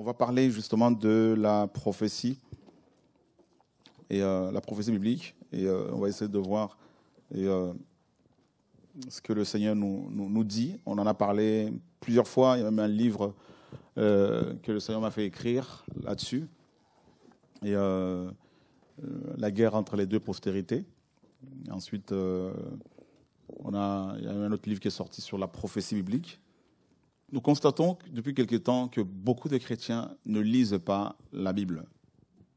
On va parler justement de la prophétie et euh, la prophétie biblique et euh, on va essayer de voir euh, ce que le Seigneur nous, nous, dit. On en a parlé plusieurs fois. Il y a même un livre que le Seigneur m'a fait écrire là-dessus. Et la guerre entre les deux postérités. Ensuite, on il y a un autre livre qui est sorti sur la prophétie biblique nous constatons depuis quelque temps que beaucoup de chrétiens ne lisent pas la Bible.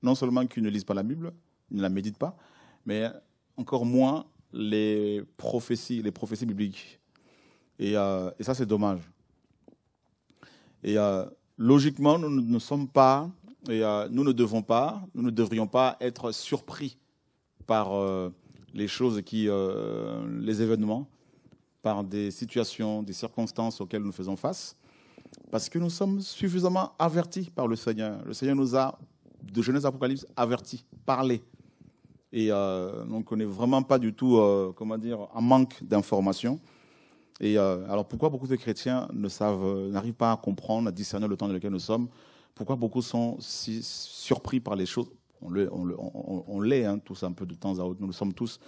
Non seulement qu'ils ne lisent pas la Bible, ils ne la méditent pas, mais encore moins les prophéties, les prophéties bibliques. Et, euh, ça, c'est dommage. Et euh, logiquement, nous ne sommes pas, et euh, nous ne devons pas, nous ne devrions pas être surpris par les choses qui, les événements par des situations, des circonstances auxquelles nous faisons face, parce que nous sommes suffisamment avertis par le Seigneur. Le Seigneur nous a, de Genèse Apocalypse, avertis, parlé, Et euh, donc on n'est vraiment pas du tout, euh, comment dire, en manque d'informations. Et euh, alors pourquoi beaucoup de chrétiens n'arrivent pas à comprendre, à discerner le temps dans lequel nous sommes Pourquoi beaucoup sont si surpris par les choses On l'est hein, tous un peu de temps à autre, nous le sommes tous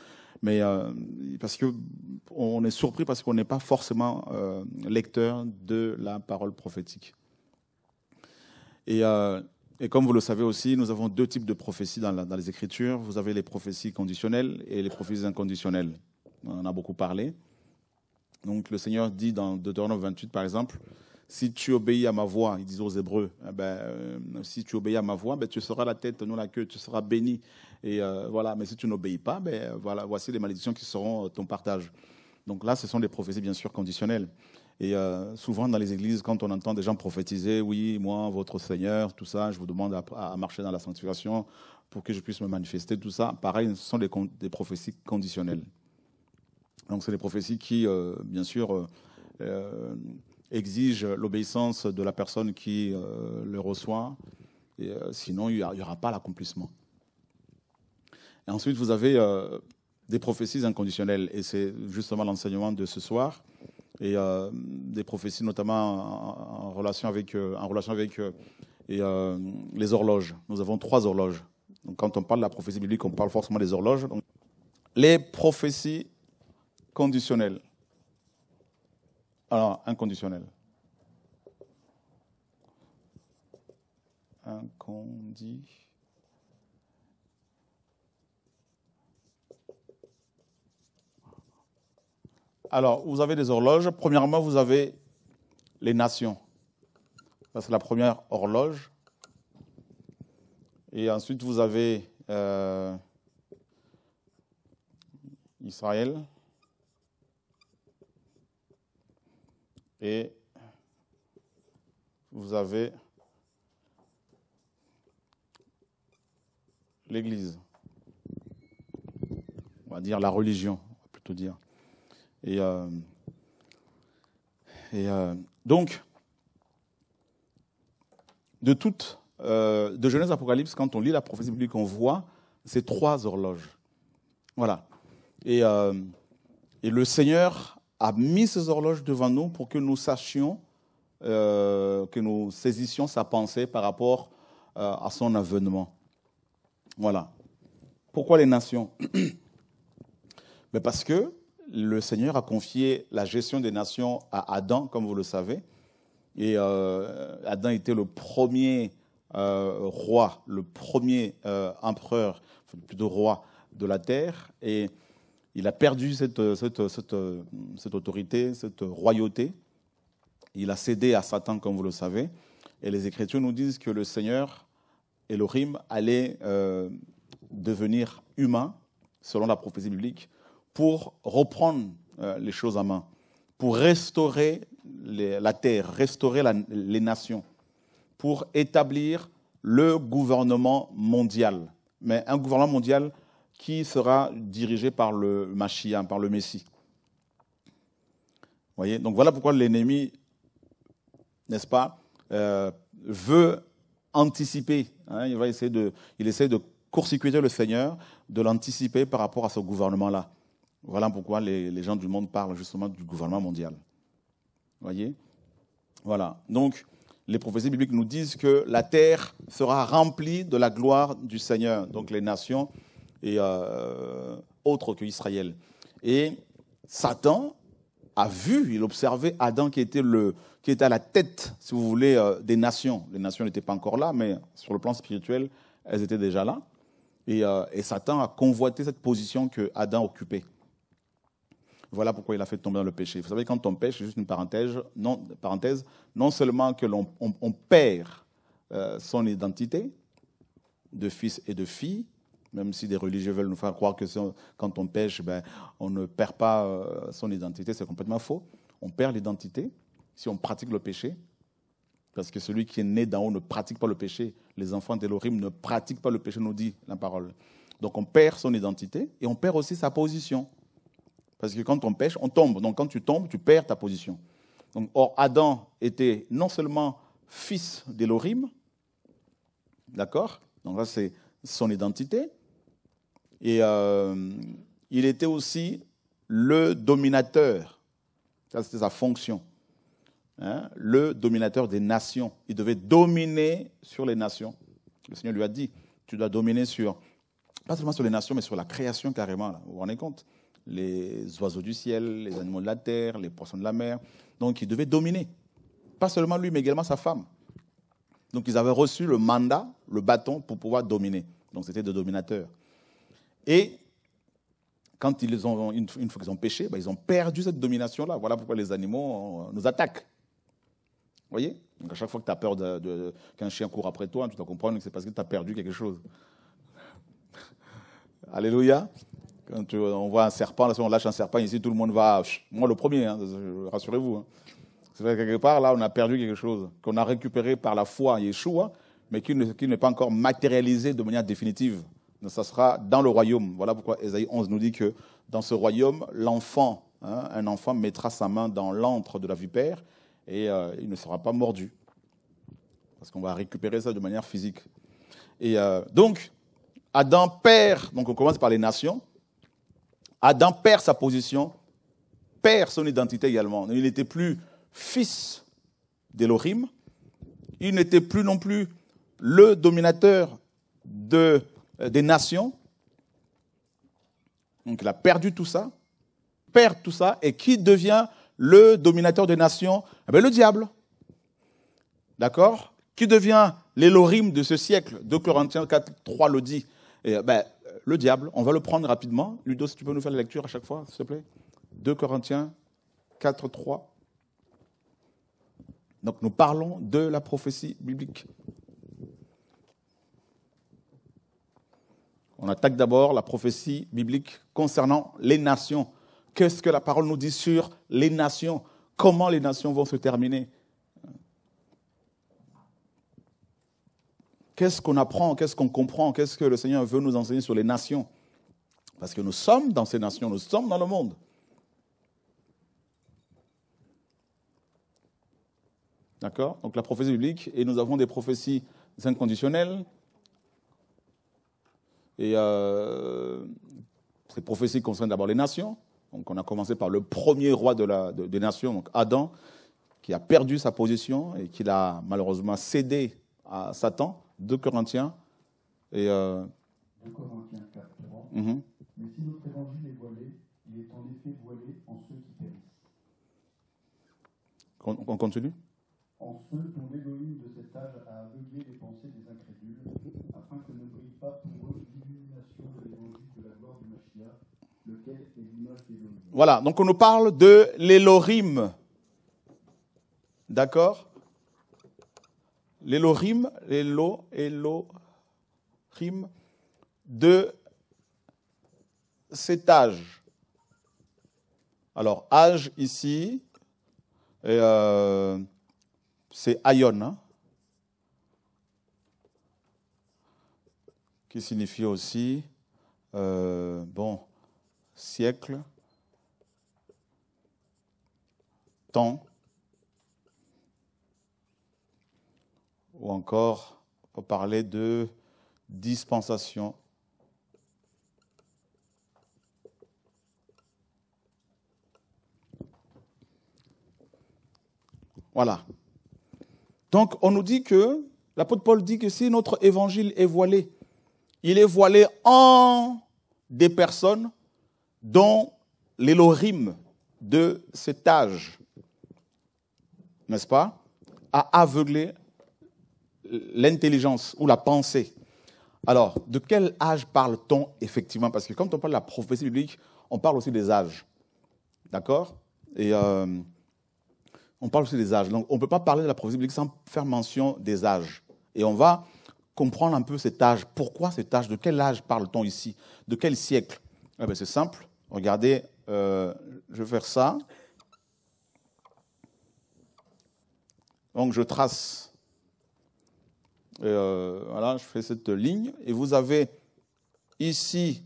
mais euh, parce que on est surpris parce qu'on n'est pas forcément euh, lecteur de la parole prophétique. Euh, et, comme vous le savez aussi, nous avons deux types de prophéties dans, dans, les Écritures. Vous avez les prophéties conditionnelles et les prophéties inconditionnelles. On en a beaucoup parlé. Donc le Seigneur dit dans Deutéronome 28, par exemple, si tu obéis à ma voix, ils disent aux Hébreux, eh ben, euh, si tu obéis à ma voix, ben, tu seras la tête, non la queue, tu seras béni. Et euh, voilà, mais si tu n'obéis pas, ben, voilà, voici les malédictions qui seront euh, ton partage. Donc là, ce sont des prophéties bien sûr conditionnelles. Et souvent dans les églises, quand on entend des gens prophétiser, oui, moi, votre Seigneur, tout ça, je vous demande à, marcher dans la sanctification pour que je puisse me manifester, tout ça, pareil, ce sont des, des prophéties conditionnelles. Donc c'est des prophéties qui, bien sûr, exige l'obéissance de la personne qui euh, le reçoit. Euh, sinon, il n'y aura, pas l'accomplissement. Et ensuite, vous avez euh, des prophéties inconditionnelles, et c'est justement l'enseignement de ce soir, et des prophéties notamment en, relation avec, en relation avec les horloges. Nous avons trois horloges. quand on parle de la prophétie biblique, on parle forcément des horloges. les prophéties conditionnelles. Alors, inconditionnel. Incondi. Alors, vous avez des horloges. Premièrement, vous avez les nations. c'est la première horloge. Et ensuite, vous avez euh, Israël. et vous avez l'Église, on va dire la religion, on va plutôt dire. Et, euh, et euh, donc, de toute, euh, de Genèse Apocalypse, quand on lit la prophétie biblique, on voit ces trois horloges. Voilà. Et, et le Seigneur a mis ses horloges devant nous pour que nous sachions, euh, que nous saisissions sa pensée par rapport euh, à son avènement. Voilà. Pourquoi les nations Mais Parce que le Seigneur a confié la gestion des nations à Adam, comme vous le savez. Et euh, Adam était le premier roi, le premier empereur, enfin, plutôt roi de la terre. Et il a perdu euh, euh, euh, cette, autorité, cette royauté. Il a cédé à Satan, comme vous le savez. Et les Écritures nous disent que le Seigneur, Elohim, allait allaient devenir humain, selon la prophétie biblique, pour reprendre les choses à main, pour restaurer la terre, restaurer les nations, pour établir le gouvernement mondial. Mais un gouvernement mondial qui sera dirigé par le Machia, par le Messie. Voyez Donc voilà pourquoi l'ennemi, n'est-ce pas, euh, veut anticiper. Hein, il, va de, il essaie de court-circuiter le Seigneur, de l'anticiper par rapport à ce gouvernement-là. Voilà pourquoi les, les, gens du monde parlent justement du gouvernement mondial. Voyez Voilà. Donc, les prophéties bibliques nous disent que la terre sera remplie de la gloire du Seigneur. Donc, les nations et euh, autre que Israël. Et Satan a vu, il observait Adam qui était, le, qui était à la tête, si vous voulez, euh, des nations. Les nations n'étaient pas encore là, mais sur le plan spirituel, elles étaient déjà là. Euh, et, Satan a convoité cette position que Adam occupait. Voilà pourquoi il a fait tomber dans le péché. Vous savez, quand on pêche, c'est juste une parenthèse, non, parenthèse, non seulement que l'on perd son identité de fils et de fille, même si des religieux veulent nous faire croire que quand on pêche, ben, on ne perd pas euh, son identité, c'est complètement faux. On perd l'identité si on pratique le péché, parce que celui qui est né d'en haut ne pratique pas le péché. Les enfants d'Elohim ne pratiquent pas le péché, nous dit la parole. Donc on perd son identité et on perd aussi sa position. Parce que quand on pêche, on tombe. Donc quand tu tombes, tu perds ta position. or, Adam était non seulement fils d'Elohim, d'accord Donc là, c'est son identité, et euh, il était aussi le dominateur. Ça, c'était sa fonction. Hein, le dominateur des nations. Il devait dominer sur les nations. Le Seigneur lui a dit, tu dois dominer sur, pas seulement sur les nations, mais sur la création carrément. Vous vous rendez compte Les oiseaux du ciel, les animaux de la terre, les poissons de la mer. Donc il devait dominer. Pas seulement lui, mais également sa femme. Donc ils avaient reçu le mandat, le bâton pour pouvoir dominer. Donc c'était de dominateurs. Et quand ils ont, une, fois qu'ils ont péché, ben, ils ont perdu cette domination-là. Voilà pourquoi les animaux euh, nous attaquent. Vous voyez Donc à chaque fois que tu as peur de, qu'un chien court après toi, tu dois comprendre que c'est parce que tu as perdu quelque chose. Alléluia. Quand on voit un serpent, on lâche un serpent ici, tout le monde va. Moi le premier, hein, rassurez-vous. Hein. C'est vrai que quelque part, là, on a perdu quelque chose qu'on a récupéré par la foi Yeshua, mais qui n'est pas encore matérialisé de manière définitive ça sera dans le royaume. Voilà pourquoi Ésaïe 11 nous dit que dans ce royaume, l'enfant, hein, un enfant mettra sa main dans l'antre de la vipère et euh, il ne sera pas mordu. Parce qu'on va récupérer ça de manière physique. Et euh, donc, Adam perd, donc on commence par les nations. Adam perd sa position, perd son identité également. Il n'était plus fils d'Elohim, il n'était plus non plus le dominateur de euh, des nations. Donc il a perdu tout ça, perd tout ça, et qui devient le dominateur des nations eh ben, Le diable. D'accord Qui devient l'hélorime de ce siècle 2 Corinthiens 4, 3 le dit. Euh, ben, euh, le diable, on va le prendre rapidement. Ludo, si tu peux nous faire la lecture à chaque fois, s'il te plaît. 2 Corinthiens 4, 3. Donc nous parlons de la prophétie biblique. On attaque d'abord la prophétie biblique concernant les nations. Qu'est-ce que la parole nous dit sur les nations Comment les nations vont se terminer Qu'est-ce qu'on apprend Qu'est-ce qu'on comprend Qu'est-ce que le Seigneur veut nous enseigner sur les nations Parce que nous sommes dans ces nations, nous sommes dans le monde. D'accord Donc la prophétie biblique, et nous avons des prophéties inconditionnelles, et euh, ces prophéties concernent d'abord les nations. Donc on a commencé par le premier roi de la, de, des nations, donc Adam, qui a perdu sa position et qui l'a malheureusement cédé à Satan, 2 Corinthiens. Et euh, 2 Corinthiens 4, 3. Mhm. Mais si notre évangile est voilé, il est en effet voilé en ceux qui périssent. On, on continue En ceux dont l'égoïsme de cet âge a aveuglé les pensées des Voilà, donc on nous parle de l'élorime. D'accord L'Élohim, l'elo, de cet âge. Alors, âge ici, euh, c'est Aion, hein, qui signifie aussi, euh, bon, siècle, temps, ou encore on parler de dispensation. Voilà. Donc on nous dit que l'apôtre Paul dit que si notre évangile est voilé, il est voilé en des personnes dont l'hélorime de cet âge, n'est-ce pas, a aveuglé l'intelligence ou la pensée. Alors, de quel âge parle-t-on effectivement Parce que quand on parle de la prophétie biblique, on parle aussi des âges. D'accord Et euh, on parle aussi des âges. Donc, on ne peut pas parler de la prophétie biblique sans faire mention des âges. Et on va comprendre un peu cet âge. Pourquoi cet âge De quel âge parle-t-on ici De quel siècle eh ben, C'est simple. Regardez, euh, je vais faire ça. Donc je trace. Euh, voilà, je fais cette ligne. Et vous avez ici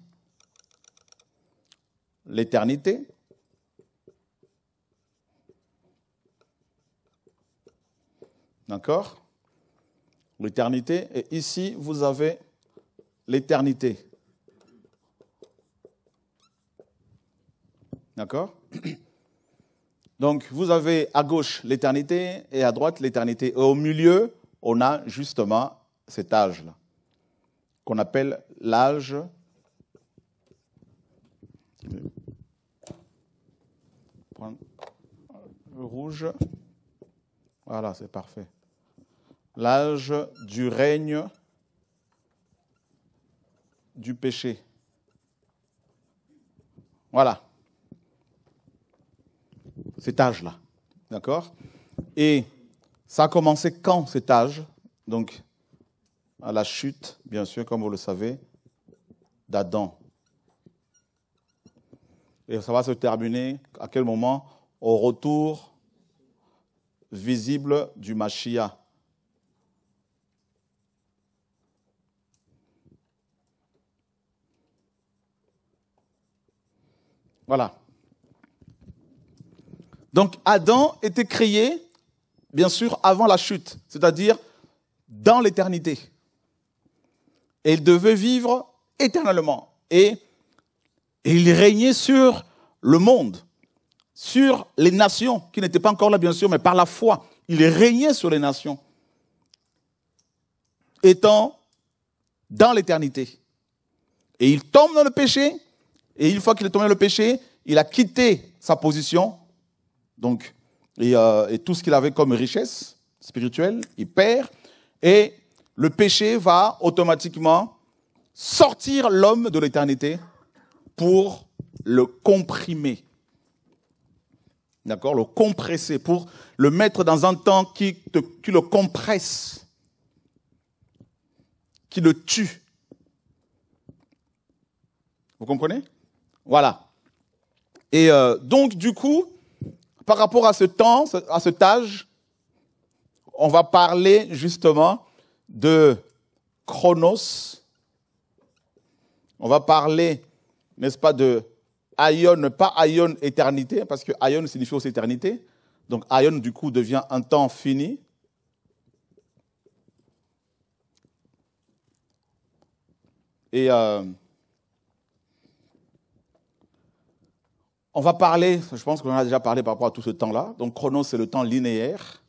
l'éternité. D'accord L'éternité. Et ici, vous avez l'éternité. D'accord Donc vous avez à gauche l'éternité et à droite l'éternité. Et au milieu, on a justement cet âge-là, qu'on appelle l'âge rouge. Voilà, c'est parfait. L'âge du règne du péché. Voilà cet âge-là. D'accord Et ça a commencé quand cet âge Donc, à la chute, bien sûr, comme vous le savez, d'Adam. Et ça va se terminer à quel moment Au retour visible du Machia. Voilà. Donc Adam était créé, bien sûr, avant la chute, c'est-à-dire dans l'éternité. Et il devait vivre éternellement. Et, il régnait sur le monde, sur les nations, qui n'étaient pas encore là, bien sûr, mais par la foi. Il régnait sur les nations, étant dans l'éternité. Et il tombe dans le péché, et une fois qu'il est tombé dans le péché, il a quitté sa position donc, et, tout ce qu'il avait comme richesse spirituelle, il perd. Et le péché va automatiquement sortir l'homme de l'éternité pour le comprimer. D'accord Le compresser, pour le mettre dans un temps qui, le compresse, qui le tue. Vous comprenez Voilà. Et euh, donc, du coup, par rapport à ce temps, à cet âge, on va parler justement de chronos. On va parler, n'est-ce pas, de aion, pas aion éternité, parce que aion signifie aussi éternité. Donc aion, du coup, devient un temps fini. Et euh, On va parler, je pense qu'on a déjà parlé par rapport à tout ce temps-là. Donc chronos, c'est le temps linéaire.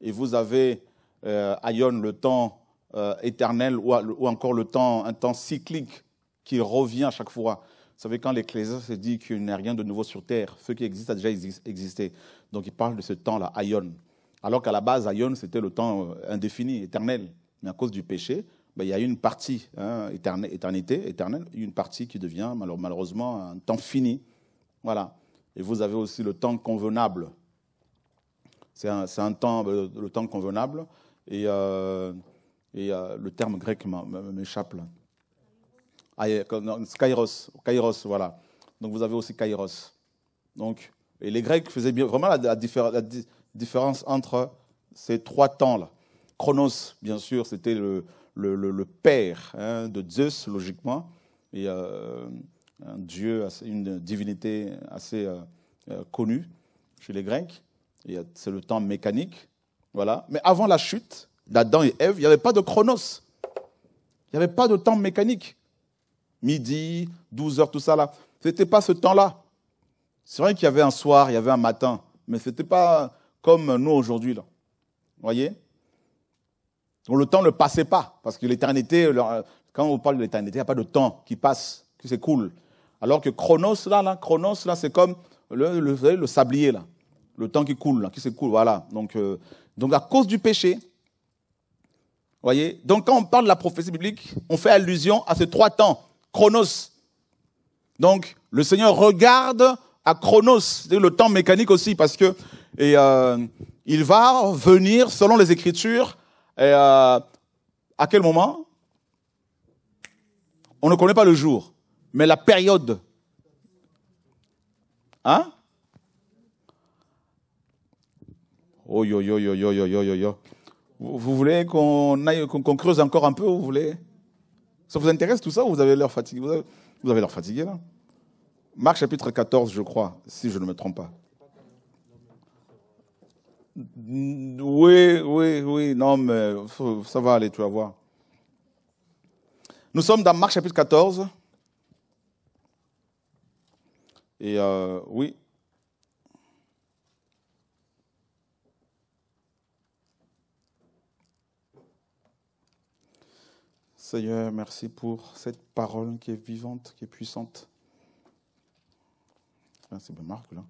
Et vous avez euh, Aion, le temps euh, éternel, ou, encore le temps, un temps cyclique qui revient à chaque fois. Vous savez, quand l'Ecclésiaste dit qu'il n'y a rien de nouveau sur terre, ce qui existe a déjà existé. Donc il parle de ce temps-là, Aion. Alors qu'à la base, Aion, c'était le temps euh, indéfini, éternel. Mais à cause du péché, ben, il y a une partie, hein, éternité, éternelle, une partie qui devient malheureusement un temps fini. Voilà. Et vous avez aussi le temps convenable. C'est un, temps, euh, le temps convenable. Et, euh, euh, le terme grec m'échappe ah, kairos, kairos, voilà. Donc vous avez aussi kairos. Donc, et les Grecs faisaient bien, vraiment la, différence entre ces trois temps-là. Chronos, bien sûr, c'était le, père hein, de Zeus, logiquement. Et, un dieu, une divinité assez euh, euh, connue chez les Grecs. C'est le temps mécanique. Voilà. Mais avant la chute d'Adam et Ève, il n'y avait pas de chronos. Il n'y avait pas de temps mécanique. Midi, douze heures, tout ça là. Ce n'était pas ce temps-là. C'est vrai qu'il y avait un soir, il y avait un matin, mais ce n'était pas comme nous aujourd'hui. Vous voyez le temps ne passait pas, parce que l'éternité, quand on parle de l'éternité, il n'y a pas de temps qui passe, qui s'écoule. Alors que chronos, là, là chronos, là, c'est comme le, le, sablier, là. Le temps qui coule, là, qui s'écoule, voilà. Donc, euh, donc, à cause du péché, voyez, donc quand on parle de la prophétie biblique, on fait allusion à ces trois temps, chronos. Donc, le Seigneur regarde à chronos, c'est le temps mécanique aussi, parce que et, euh, il va venir, selon les Écritures, euh, à quel moment On ne connaît pas le jour mais la période. Hein Oh yo yo yo yo yo yo yo Vous, voulez qu'on aille, qu'on, creuse encore un peu Vous voulez Ça vous intéresse tout ça ou vous avez l'air fatigué vous avez, l'air fatigué là. Marc chapitre 14, je crois, si je ne me trompe pas. Oui, oui, oui, non, mais ça va aller, tu vas voir. Nous sommes dans Marc chapitre 14. Et euh, oui. Seigneur, merci pour cette parole qui est vivante, qui est puissante. C'est bien Marc, là.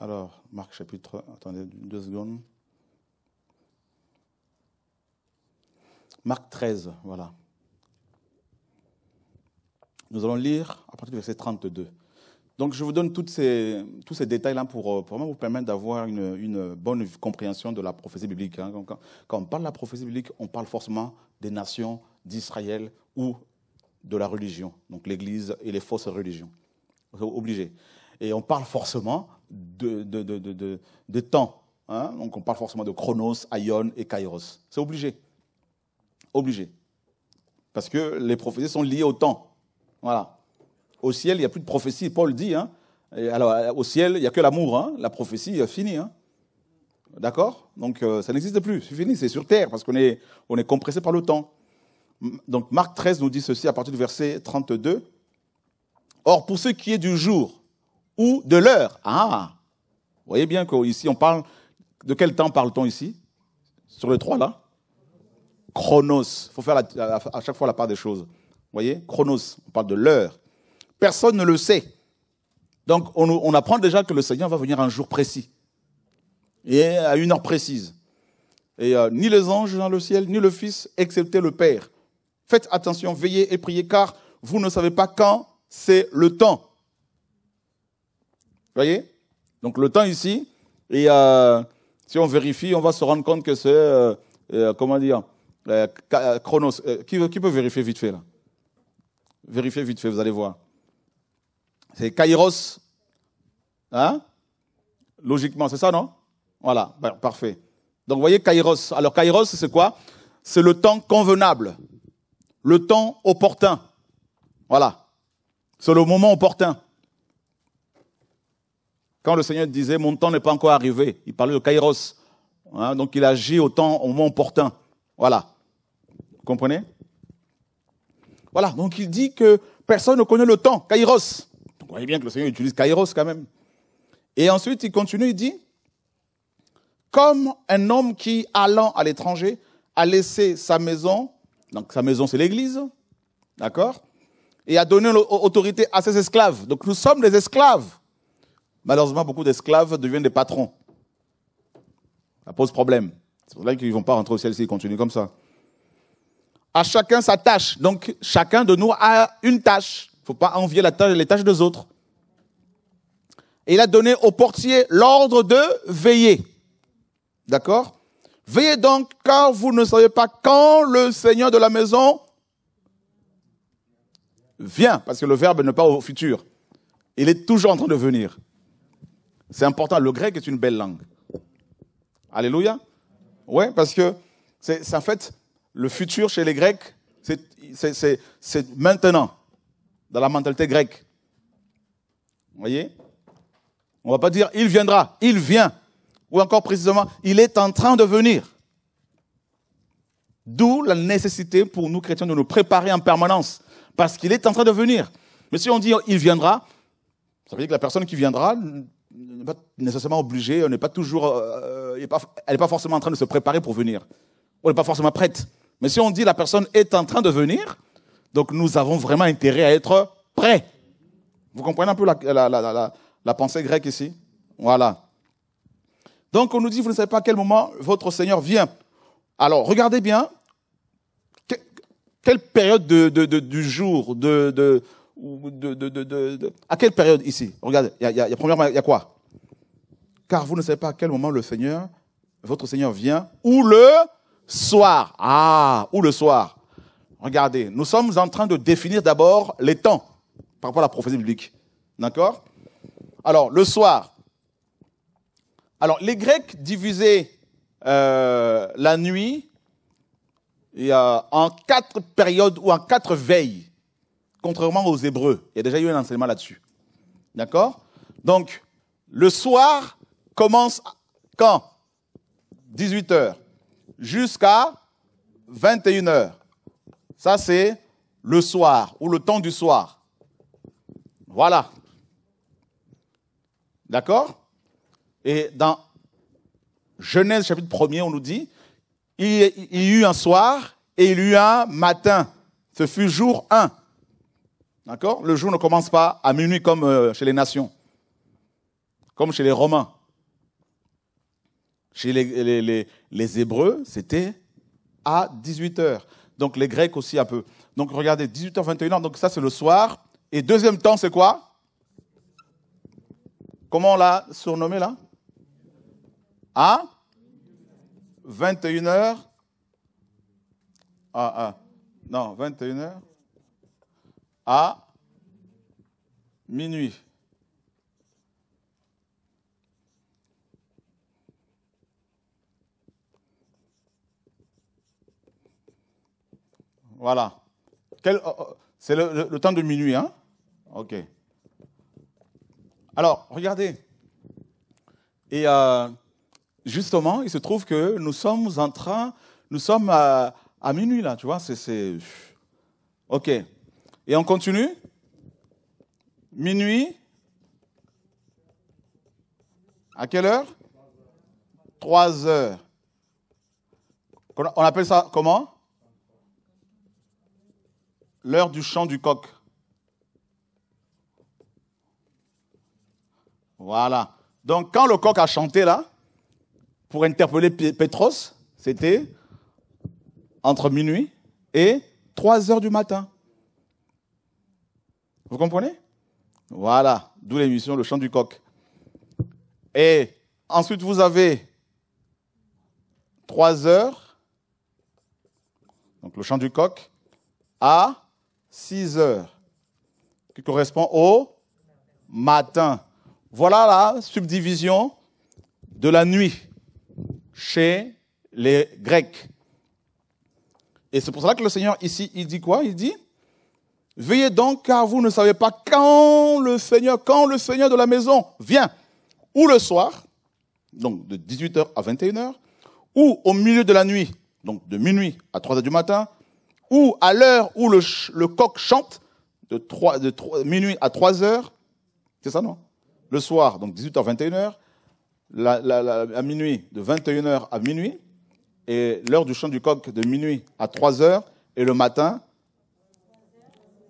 Alors, Marc chapitre, attendez deux secondes. Marc 13, voilà. Nous allons lire à partir du verset 32. Donc je vous donne tous ces détails-là pour, euh, pour, vraiment vous permettre d'avoir une, bonne compréhension de la prophétie biblique. Hein. Quand, on parle de la prophétie biblique, on parle forcément des nations d'Israël ou de la religion, donc l'Église et les fausses religions. C'est Obligé. Et on parle forcément de, de, temps. Hein. donc on parle forcément de Chronos, Aion et Kairos. C'est obligé. Obligé. Parce que les prophéties sont liées au temps. Voilà. Au ciel, il n'y a plus de prophétie. Paul dit, hein. alors, euh, au ciel, il n'y a que l'amour. Hein. la prophétie, euh, fini. Hein. D'accord Donc, euh, ça n'existe plus. C'est fini. C'est sur terre parce qu'on est, on est compressé par le temps. Donc, Marc 13 nous dit ceci à partir du verset 32. Or, pour ce qui est du jour ou de l'heure, ah, vous voyez bien qu'ici, on parle, de quel temps parle-t-on ici Sur les trois, là chronos. Il faut faire à, chaque fois la part des choses. Vous voyez Chronos, on parle de l'heure. Personne ne le sait. Donc on, apprend déjà que le Seigneur va venir un jour précis. Et à une heure précise. Et euh, ni les anges dans le ciel, ni le Fils, excepté le Père. Faites attention, veillez et priez, car vous ne savez pas quand c'est le temps. Vous voyez Donc le temps ici, et euh, si on vérifie, on va se rendre compte que c'est, euh, comment dire, euh, euh, Chronos. Euh, qui, peut vérifier vite fait là Vérifiez vite fait, vous allez voir. C'est Kairos. Hein Logiquement, c'est ça, non Voilà, ben, parfait. Donc vous voyez Kairos. Alors Kairos, c'est quoi C'est le temps convenable, le temps opportun. Voilà. C'est le moment opportun. Quand le Seigneur disait, mon temps n'est pas encore arrivé, il parlait de Kairos. Hein? donc il agit au temps, au moment opportun. Voilà. Vous comprenez Voilà. Donc il dit que personne ne connaît le temps, Kairos. Vous voyez bien que le Seigneur utilise Kairos quand même. Et ensuite, il continue, il dit, comme un homme qui, allant à l'étranger, a laissé sa maison, donc sa maison c'est l'Église, d'accord Et a donné l'autorité à ses esclaves. Donc nous sommes des esclaves. Malheureusement, beaucoup d'esclaves deviennent des patrons. Ça pose problème. C'est pour ça qu'ils ne vont pas rentrer au ciel s'ils continuent comme ça. À chacun sa tâche. Donc chacun de nous a une tâche. Il ne faut pas envier la tâche, les tâches des autres. Et il a donné au portier l'ordre de veiller. D'accord Veillez donc, car vous ne savez pas quand le Seigneur de la maison vient, parce que le verbe n'est pas au futur. Il est toujours en train de venir. C'est important. Le grec est une belle langue. Alléluia. Oui, parce que c'est en fait le futur chez les Grecs, c'est maintenant, dans la mentalité grecque. Vous voyez On ne va pas dire il viendra, il vient. Ou encore précisément, il est en train de venir. D'où la nécessité pour nous chrétiens de nous préparer en permanence, parce qu'il est en train de venir. Mais si on dit il viendra, ça veut dire que la personne qui viendra n'est pas nécessairement obligé, on n'est pas toujours, euh, euh, elle n'est pas, forcément en train de se préparer pour venir. On n'est pas forcément prête. Mais si on dit la personne est en train de venir, donc nous avons vraiment intérêt à être prêts. Vous comprenez un peu la, pensée grecque ici Voilà. Donc on nous dit, vous ne savez pas à quel moment votre Seigneur vient. Alors regardez bien, quelle période du jour, de, à quelle période ici Regardez, il y a, quoi Car vous ne savez pas à quel moment le Seigneur, votre Seigneur vient, ou le soir. Ah, ou le soir. Regardez, nous sommes en train de définir d'abord les temps par rapport à la prophétie biblique. D'accord Alors, le soir. Alors, les Grecs divisaient euh, la nuit en quatre périodes ou en quatre veilles contrairement aux Hébreux. Il y a déjà eu un enseignement là-dessus. D'accord Donc, le soir commence quand 18h jusqu'à 21h. Ça, c'est le soir ou le temps du soir. Voilà. D'accord Et dans Genèse chapitre 1er, on nous dit, il y eut un soir et il y eut un matin. Ce fut jour 1. D'accord Le jour ne commence pas à minuit comme euh, chez les nations, comme chez les Romains. Chez les, Hébreux, c'était à 18h. Donc les Grecs aussi un peu. Donc regardez, 18h, 21h, donc ça c'est le soir. Et deuxième temps, c'est quoi Comment on l'a surnommé là À hein? 21h. Ah, ah. Non, 21h à minuit. Voilà. Oh, oh, c'est le, temps de minuit, hein Ok. Alors, regardez. Et euh, justement, il se trouve que nous sommes en train, nous sommes à, à minuit là, tu vois. C'est, ok. Et on continue Minuit À quelle heure 3 heures. On appelle ça comment L'heure du chant du coq. Voilà. Donc quand le coq a chanté là, pour interpeller Pétros, c'était entre minuit et 3 heures du matin. Vous comprenez Voilà, d'où l'émission Le chant du coq. Et ensuite, vous avez trois heures, donc le chant du coq, à 6 heures, qui correspond au matin. Voilà la subdivision de la nuit chez les Grecs. Et c'est pour cela que le Seigneur ici, il dit quoi Il dit, Veillez donc car vous ne savez pas quand le Seigneur, quand le Seigneur de la maison vient, ou le soir, donc de 18h à 21h, ou au milieu de la nuit, donc de minuit à 3h du matin, ou à l'heure où le, coq chante, de, de minuit à 3h, c'est ça non Le soir, donc 18h à 21h, la, la, à minuit, de 21h à minuit, et l'heure du chant du coq de minuit à 3h, et le matin,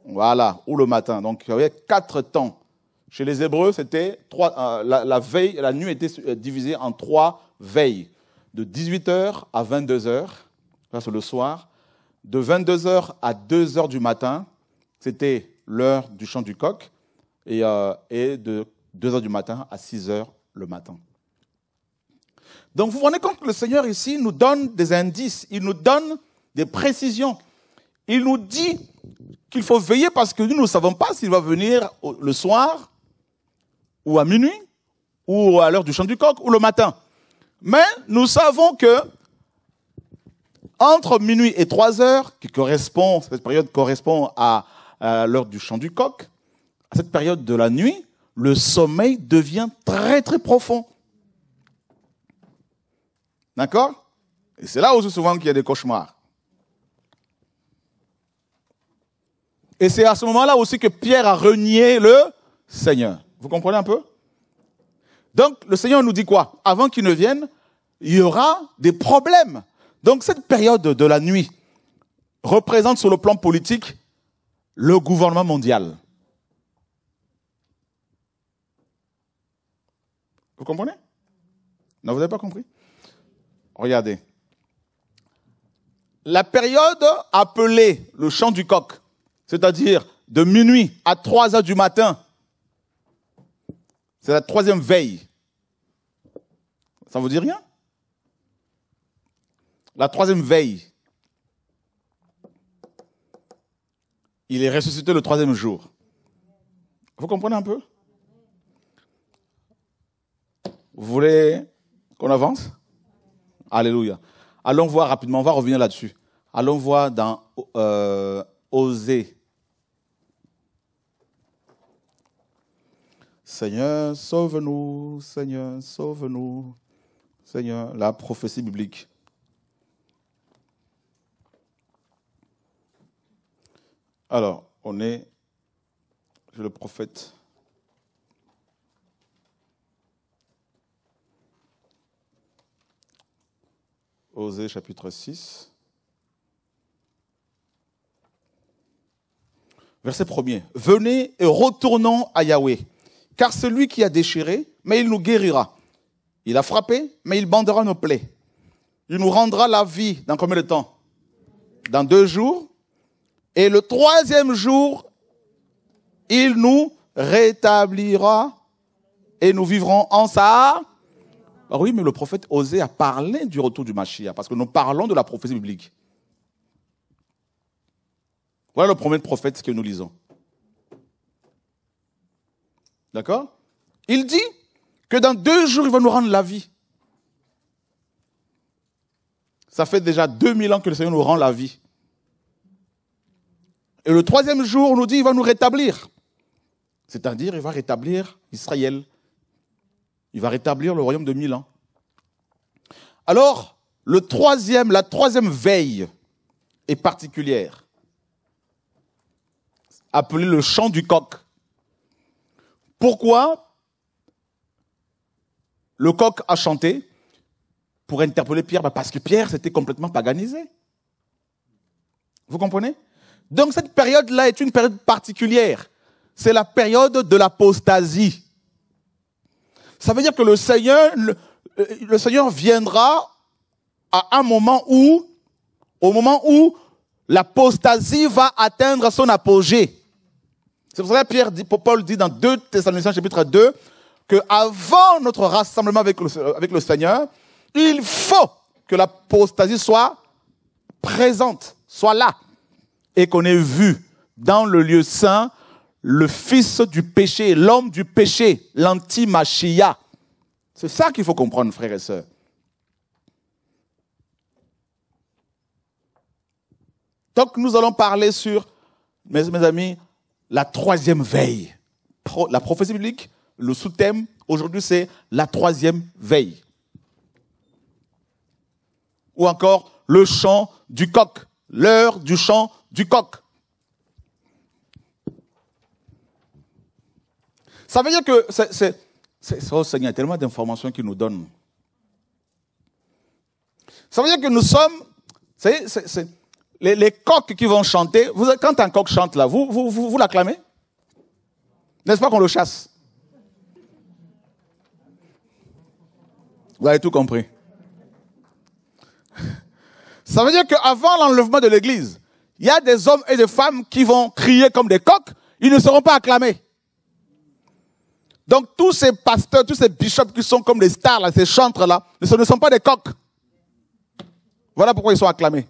voilà, ou le matin. Donc, il y avait quatre temps. Chez les Hébreux, c'était trois, euh, la, veille, la nuit était euh, divisée en trois veilles, de 18h à 22h, c'est le soir, de 22h à 2h du matin, c'était l'heure du chant du coq, et, euh, et de 2h du matin à 6h le matin. Donc vous vous rendez compte que le Seigneur ici nous donne des indices, il nous donne des précisions il nous dit qu'il faut veiller parce que nous ne savons pas s'il va venir le soir, ou à minuit, ou à l'heure du chant du coq, ou le matin. Mais nous savons que entre minuit et 3 heures, qui correspond, cette période correspond à, l'heure du chant du coq, à cette période de la nuit, le sommeil devient très très profond. D'accord Et c'est là aussi souvent qu'il y a des cauchemars. Et c'est à ce moment-là aussi que Pierre a renié le Seigneur. Vous comprenez un peu Donc le Seigneur nous dit quoi Avant qu'il ne vienne, il y aura des problèmes. Donc cette période de la nuit représente sur le plan politique le gouvernement mondial. Vous comprenez Non, vous n'avez pas compris Regardez. La période appelée le chant du coq c'est-à-dire de minuit à 3 heures du matin. C'est la troisième veille. Ça ne vous dit rien La troisième veille. Il est ressuscité le troisième jour. Vous comprenez un peu Vous voulez qu'on avance Alléluia. Allons voir rapidement, on va revenir là-dessus. Allons voir dans euh, Seigneur, sauve-nous, Seigneur, sauve-nous. Seigneur, la prophétie biblique. Alors, on est le prophète. Osée chapitre 6. Verset premier. « Venez et retournons à Yahweh car celui qui a déchiré, mais il nous guérira. Il a frappé, mais il bandera nos plaies. Il nous rendra la vie. Dans combien de temps Dans deux jours. Et le troisième jour, il nous rétablira et nous vivrons en sa. oui, mais le prophète osait a parler du retour du Machia, parce que nous parlons de la prophétie biblique. Voilà le premier prophète que nous lisons. D'accord Il dit que dans deux jours, il va nous rendre la vie. Ça fait déjà 2000 ans que le Seigneur nous rend la vie. Et le troisième jour, on nous dit, il va nous rétablir. C'est-à-dire, il va rétablir Israël. Il va rétablir le royaume de mille ans. Alors, le troisième, la troisième veille est particulière, appelée le chant du coq. Pourquoi le coq a chanté pour interpeller Pierre bah, Parce que Pierre, s'était complètement paganisé. Vous comprenez Donc cette période-là est une période particulière. C'est la période de l'apostasie. Ça veut dire que le Seigneur, le Seigneur viendra à un moment où, au moment où l'apostasie va atteindre son apogée. C'est pour ça que Pierre dit, Paul dit dans 2 Thessaloniciens chapitre 2 que avant notre rassemblement avec le, Seigneur, il faut que l'apostasie soit présente, soit là, et qu'on ait vu dans le lieu saint le fils du péché, l'homme du péché, l'antimachia. C'est ça qu'il faut comprendre, frères et sœurs. Donc nous allons parler sur, mes amis, la troisième veille. La prophétie biblique, le sous-thème aujourd'hui, c'est la troisième veille. Ou encore le chant du coq, l'heure du chant du coq. Ça veut dire que c'est, oh Seigneur, tellement d'informations qu'il nous donne. Ça veut dire que nous sommes, c'est, les, les, coqs qui vont chanter, vous, quand un coq chante là, vous, vous, vous, vous l'acclamez N'est-ce pas qu'on le chasse Vous avez tout compris. Ça veut dire qu'avant l'enlèvement de l'Église, il y a des hommes et des femmes qui vont crier comme des coqs, ils ne seront pas acclamés. Donc tous ces pasteurs, tous ces bishops qui sont comme des stars, là, ces chantres-là, ce ne sont pas des coqs. Voilà pourquoi ils sont acclamés.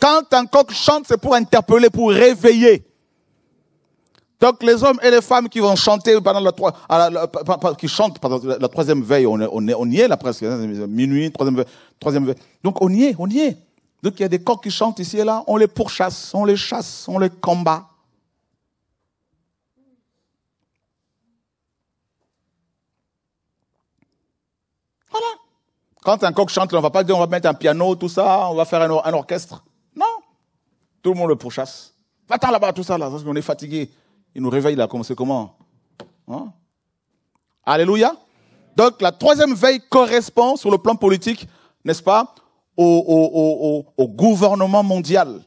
Quand un coq chante, c'est pour interpeller, pour réveiller. Donc les hommes et les femmes qui vont chanter pendant la, qui chantent pendant la troisième veille, on, on, on y est là presque, hein, minuit, troisième veille, troisième veille. Donc on y est, on y est. Donc il y a des coqs qui chantent ici et là, on les pourchasse, on les chasse, on les combat. Voilà. Quand un coq chante, on ne va pas dire on va mettre un piano, tout ça, on va faire un orchestre. Tout le monde le pourchasse. Va-t'en là-bas, tout ça, là, parce qu'on est fatigué. Il nous réveille là, Comment c'est comment hein Alléluia. Donc la troisième veille correspond sur le plan politique, n'est-ce pas, au, gouvernement mondial,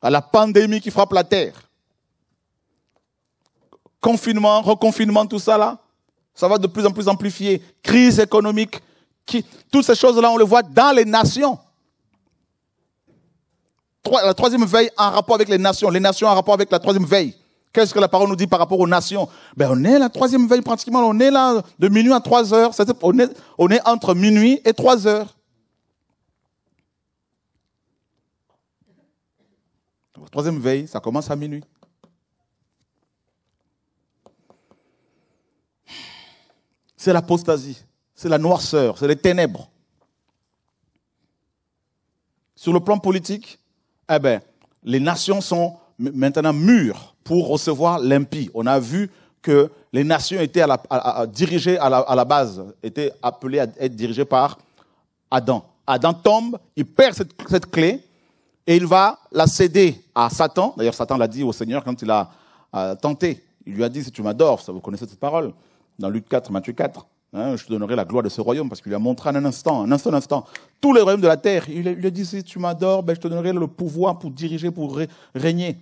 à la pandémie qui frappe la Terre. Confinement, reconfinement, tout ça là, ça va de plus en plus amplifier. Crise économique, qui, toutes ces choses-là, on les voit dans les nations la troisième veille en rapport avec les nations. Les nations en rapport avec la troisième veille. Qu'est-ce que la parole nous dit par rapport aux nations ben, On est la troisième veille pratiquement, on est là de minuit à trois heures. On est, on est entre minuit et trois heures. La troisième veille, ça commence à minuit. C'est l'apostasie, c'est la noirceur, c'est les ténèbres. Sur le plan politique, eh ben, les nations sont maintenant mûres pour recevoir l'impie. On a vu que les nations étaient dirigées à la, base, étaient appelées à être dirigées par Adam. Adam tombe, il perd cette, clé et il va la céder à Satan. D'ailleurs, Satan l'a dit au Seigneur quand il a, tenté. Il lui a dit, si tu m'adores, vous connaissez cette parole, dans Luc 4, Matthieu 4. Hein, je te donnerai la gloire de ce royaume parce qu'il lui a montré en un instant, en un seul instant, tous les royaumes de la terre. Il lui a dit, si tu m'adores, ben, je te donnerai le pouvoir pour diriger, pour régner,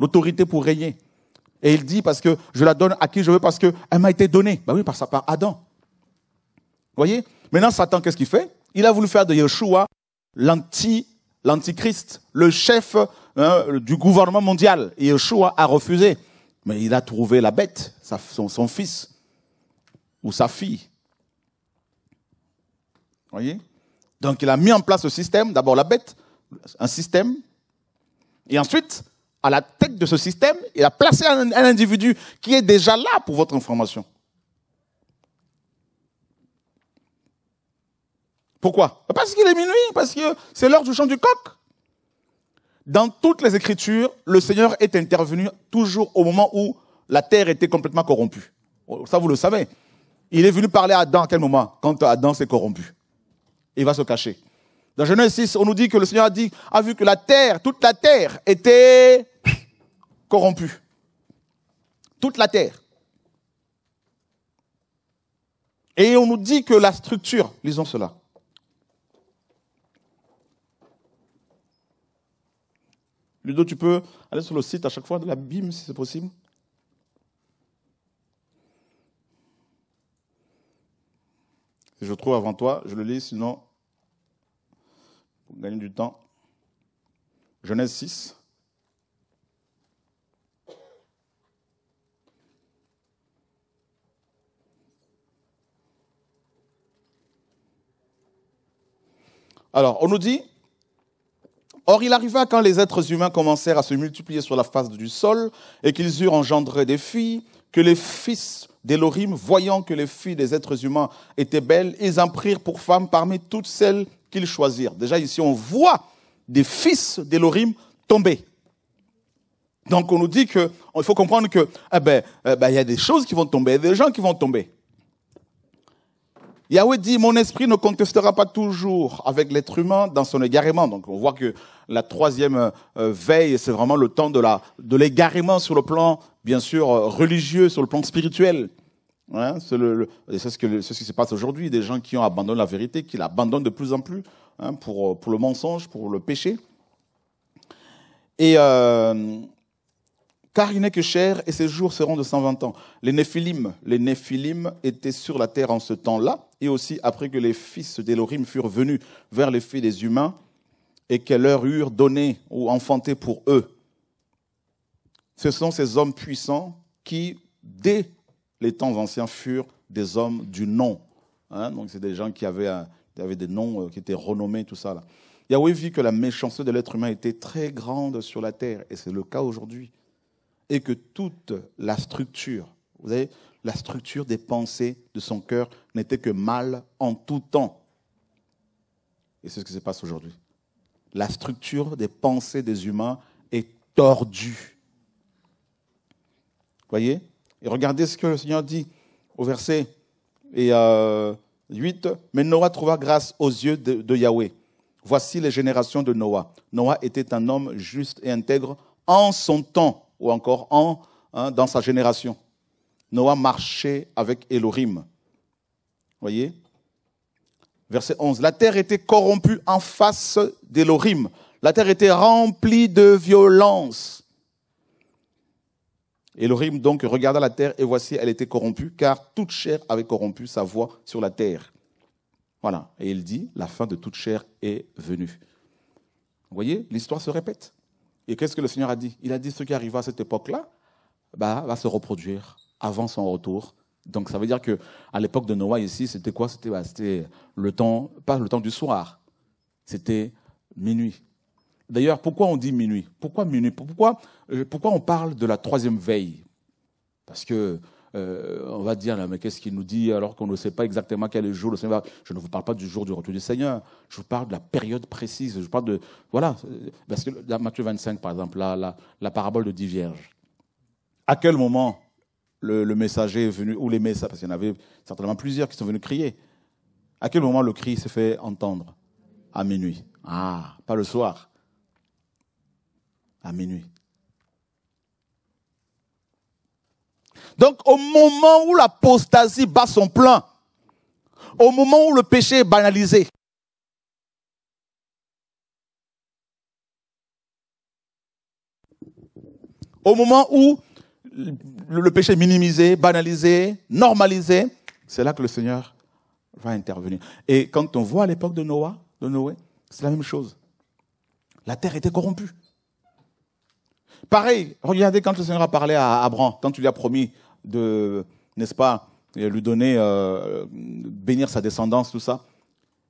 l'autorité pour régner. Et il dit, parce que je la donne à qui je veux, parce qu'elle m'a été donnée. Ben oui, par, sa part Adam. Vous voyez Maintenant, Satan, qu'est-ce qu'il fait Il a voulu faire de Yeshua l'anti, l'antichrist, le chef hein, du gouvernement mondial. Yeshua a refusé. Mais il a trouvé la bête, son fils ou sa fille. Donc il a mis en place ce système, d'abord la bête, un système, et ensuite, à la tête de ce système, il a placé un, un individu qui est déjà là pour votre information. Pourquoi Parce qu'il est minuit, parce que c'est l'heure du chant du coq. Dans toutes les Écritures, le Seigneur est intervenu toujours au moment où la terre était complètement corrompue. Ça, vous le savez. Il est venu parler à Adam à quel moment Quand Adam s'est corrompu il va se cacher. Dans Genèse 6, on nous dit que le Seigneur a dit, a vu que la terre, toute la terre était corrompue. Toute la terre. Et on nous dit que la structure, lisons cela. Ludo, tu peux aller sur le site à chaque fois de la BIM si c'est possible. je trouve avant toi, je le lis, sinon pour gagner du temps. Genèse 6. Alors, on nous dit, Or il arriva quand les êtres humains commencèrent à se multiplier sur la face du sol et qu'ils eurent engendré des filles, que les fils d'Elohim, voyant que les filles des êtres humains étaient belles, ils en prirent pour femmes parmi toutes celles qu'ils choisirent. Déjà ici, on voit des fils d'Elorim tomber. Donc on nous dit qu'il faut comprendre que eh ben, eh ben y a des choses qui vont tomber, des gens qui vont tomber. Yahweh dit, mon esprit ne contestera pas toujours avec l'être humain dans son égarement. Donc on voit que la troisième euh, veille, c'est vraiment le temps de l'égarément sur le plan, bien sûr, euh, religieux, sur le plan spirituel. Hein, c'est ce, que, ce qui se passe aujourd'hui, des gens qui ont abandonné la vérité, qui l'abandonnent de plus en plus hein, pour, pour le mensonge, pour le péché. Et euh, car il n'est que cher et ses jours seront de 120 ans. Les Néphilim, les Néphilim étaient sur la terre en ce temps-là, et aussi après que les fils d'Elorim furent venus vers les fils des humains, et qu'elles leur eurent donné ou enfanté pour eux. Ce sont ces hommes puissants qui, dès les temps anciens furent des hommes du nom. Hein. donc c'est des gens qui avaient, avaient des noms, euh, qui étaient renommés, tout ça. Là. Yahweh vit que la méchanceté de l'être humain était très grande sur la terre, et c'est le cas aujourd'hui. Et que toute la structure, vous savez, la structure des pensées de son cœur n'était que mal en tout temps. Et c'est ce qui se passe aujourd'hui. La structure des pensées des humains est tordue. Vous Voyez et regardez ce que le Seigneur dit au verset 8. Euh, Mais Noah trouva grâce aux yeux de, Yahweh. Voici les générations de Noah. Noah était un homme juste et intègre en son temps, ou encore en, hein, dans sa génération. Noah marchait avec Elohim. Voyez Verset 11. La terre était corrompue en face d'Elohim. La terre était remplie de violence. Et le rime donc regarda la terre et voici, elle était corrompue, car toute chair avait corrompu sa voix sur la terre. Voilà. Et il dit, la fin de toute chair est venue. Vous voyez, l'histoire se répète. Et qu'est-ce que le Seigneur a dit Il a dit ce qui arriva à cette époque-là bah, va se reproduire avant son retour. Donc ça veut dire que à l'époque de Noah ici, c'était quoi bah, C'était le temps, pas le temps du soir, c'était minuit. D'ailleurs, pourquoi on dit minuit Pourquoi minuit pourquoi, euh, pourquoi on parle de la troisième veille Parce que euh, on va dire, mais qu'est-ce qu'il nous dit alors qu'on ne sait pas exactement quel est le jour le Seigneur Je ne vous parle pas du jour du retour du Seigneur, je vous parle de la période précise, je parle de... Voilà, euh, parce que dans Matthieu 25, par exemple, la, parabole de dix vierges. À quel moment le, messager est venu, ou les messages, parce qu'il y en avait certainement plusieurs qui sont venus crier, à quel moment le cri s'est fait entendre À minuit. Ah, pas le soir à minuit. Donc au moment où l'apostasie bat son plein, au moment où le péché est banalisé, au moment où le péché est minimisé, banalisé, normalisé, c'est là que le Seigneur va intervenir. Et quand on voit à l'époque de Noah, de Noé, c'est la même chose. La terre était corrompue. Pareil, regardez quand le Seigneur a parlé à Abraham, quand tu lui as promis de, n'est-ce pas, lui donner, euh, bénir sa descendance, tout ça,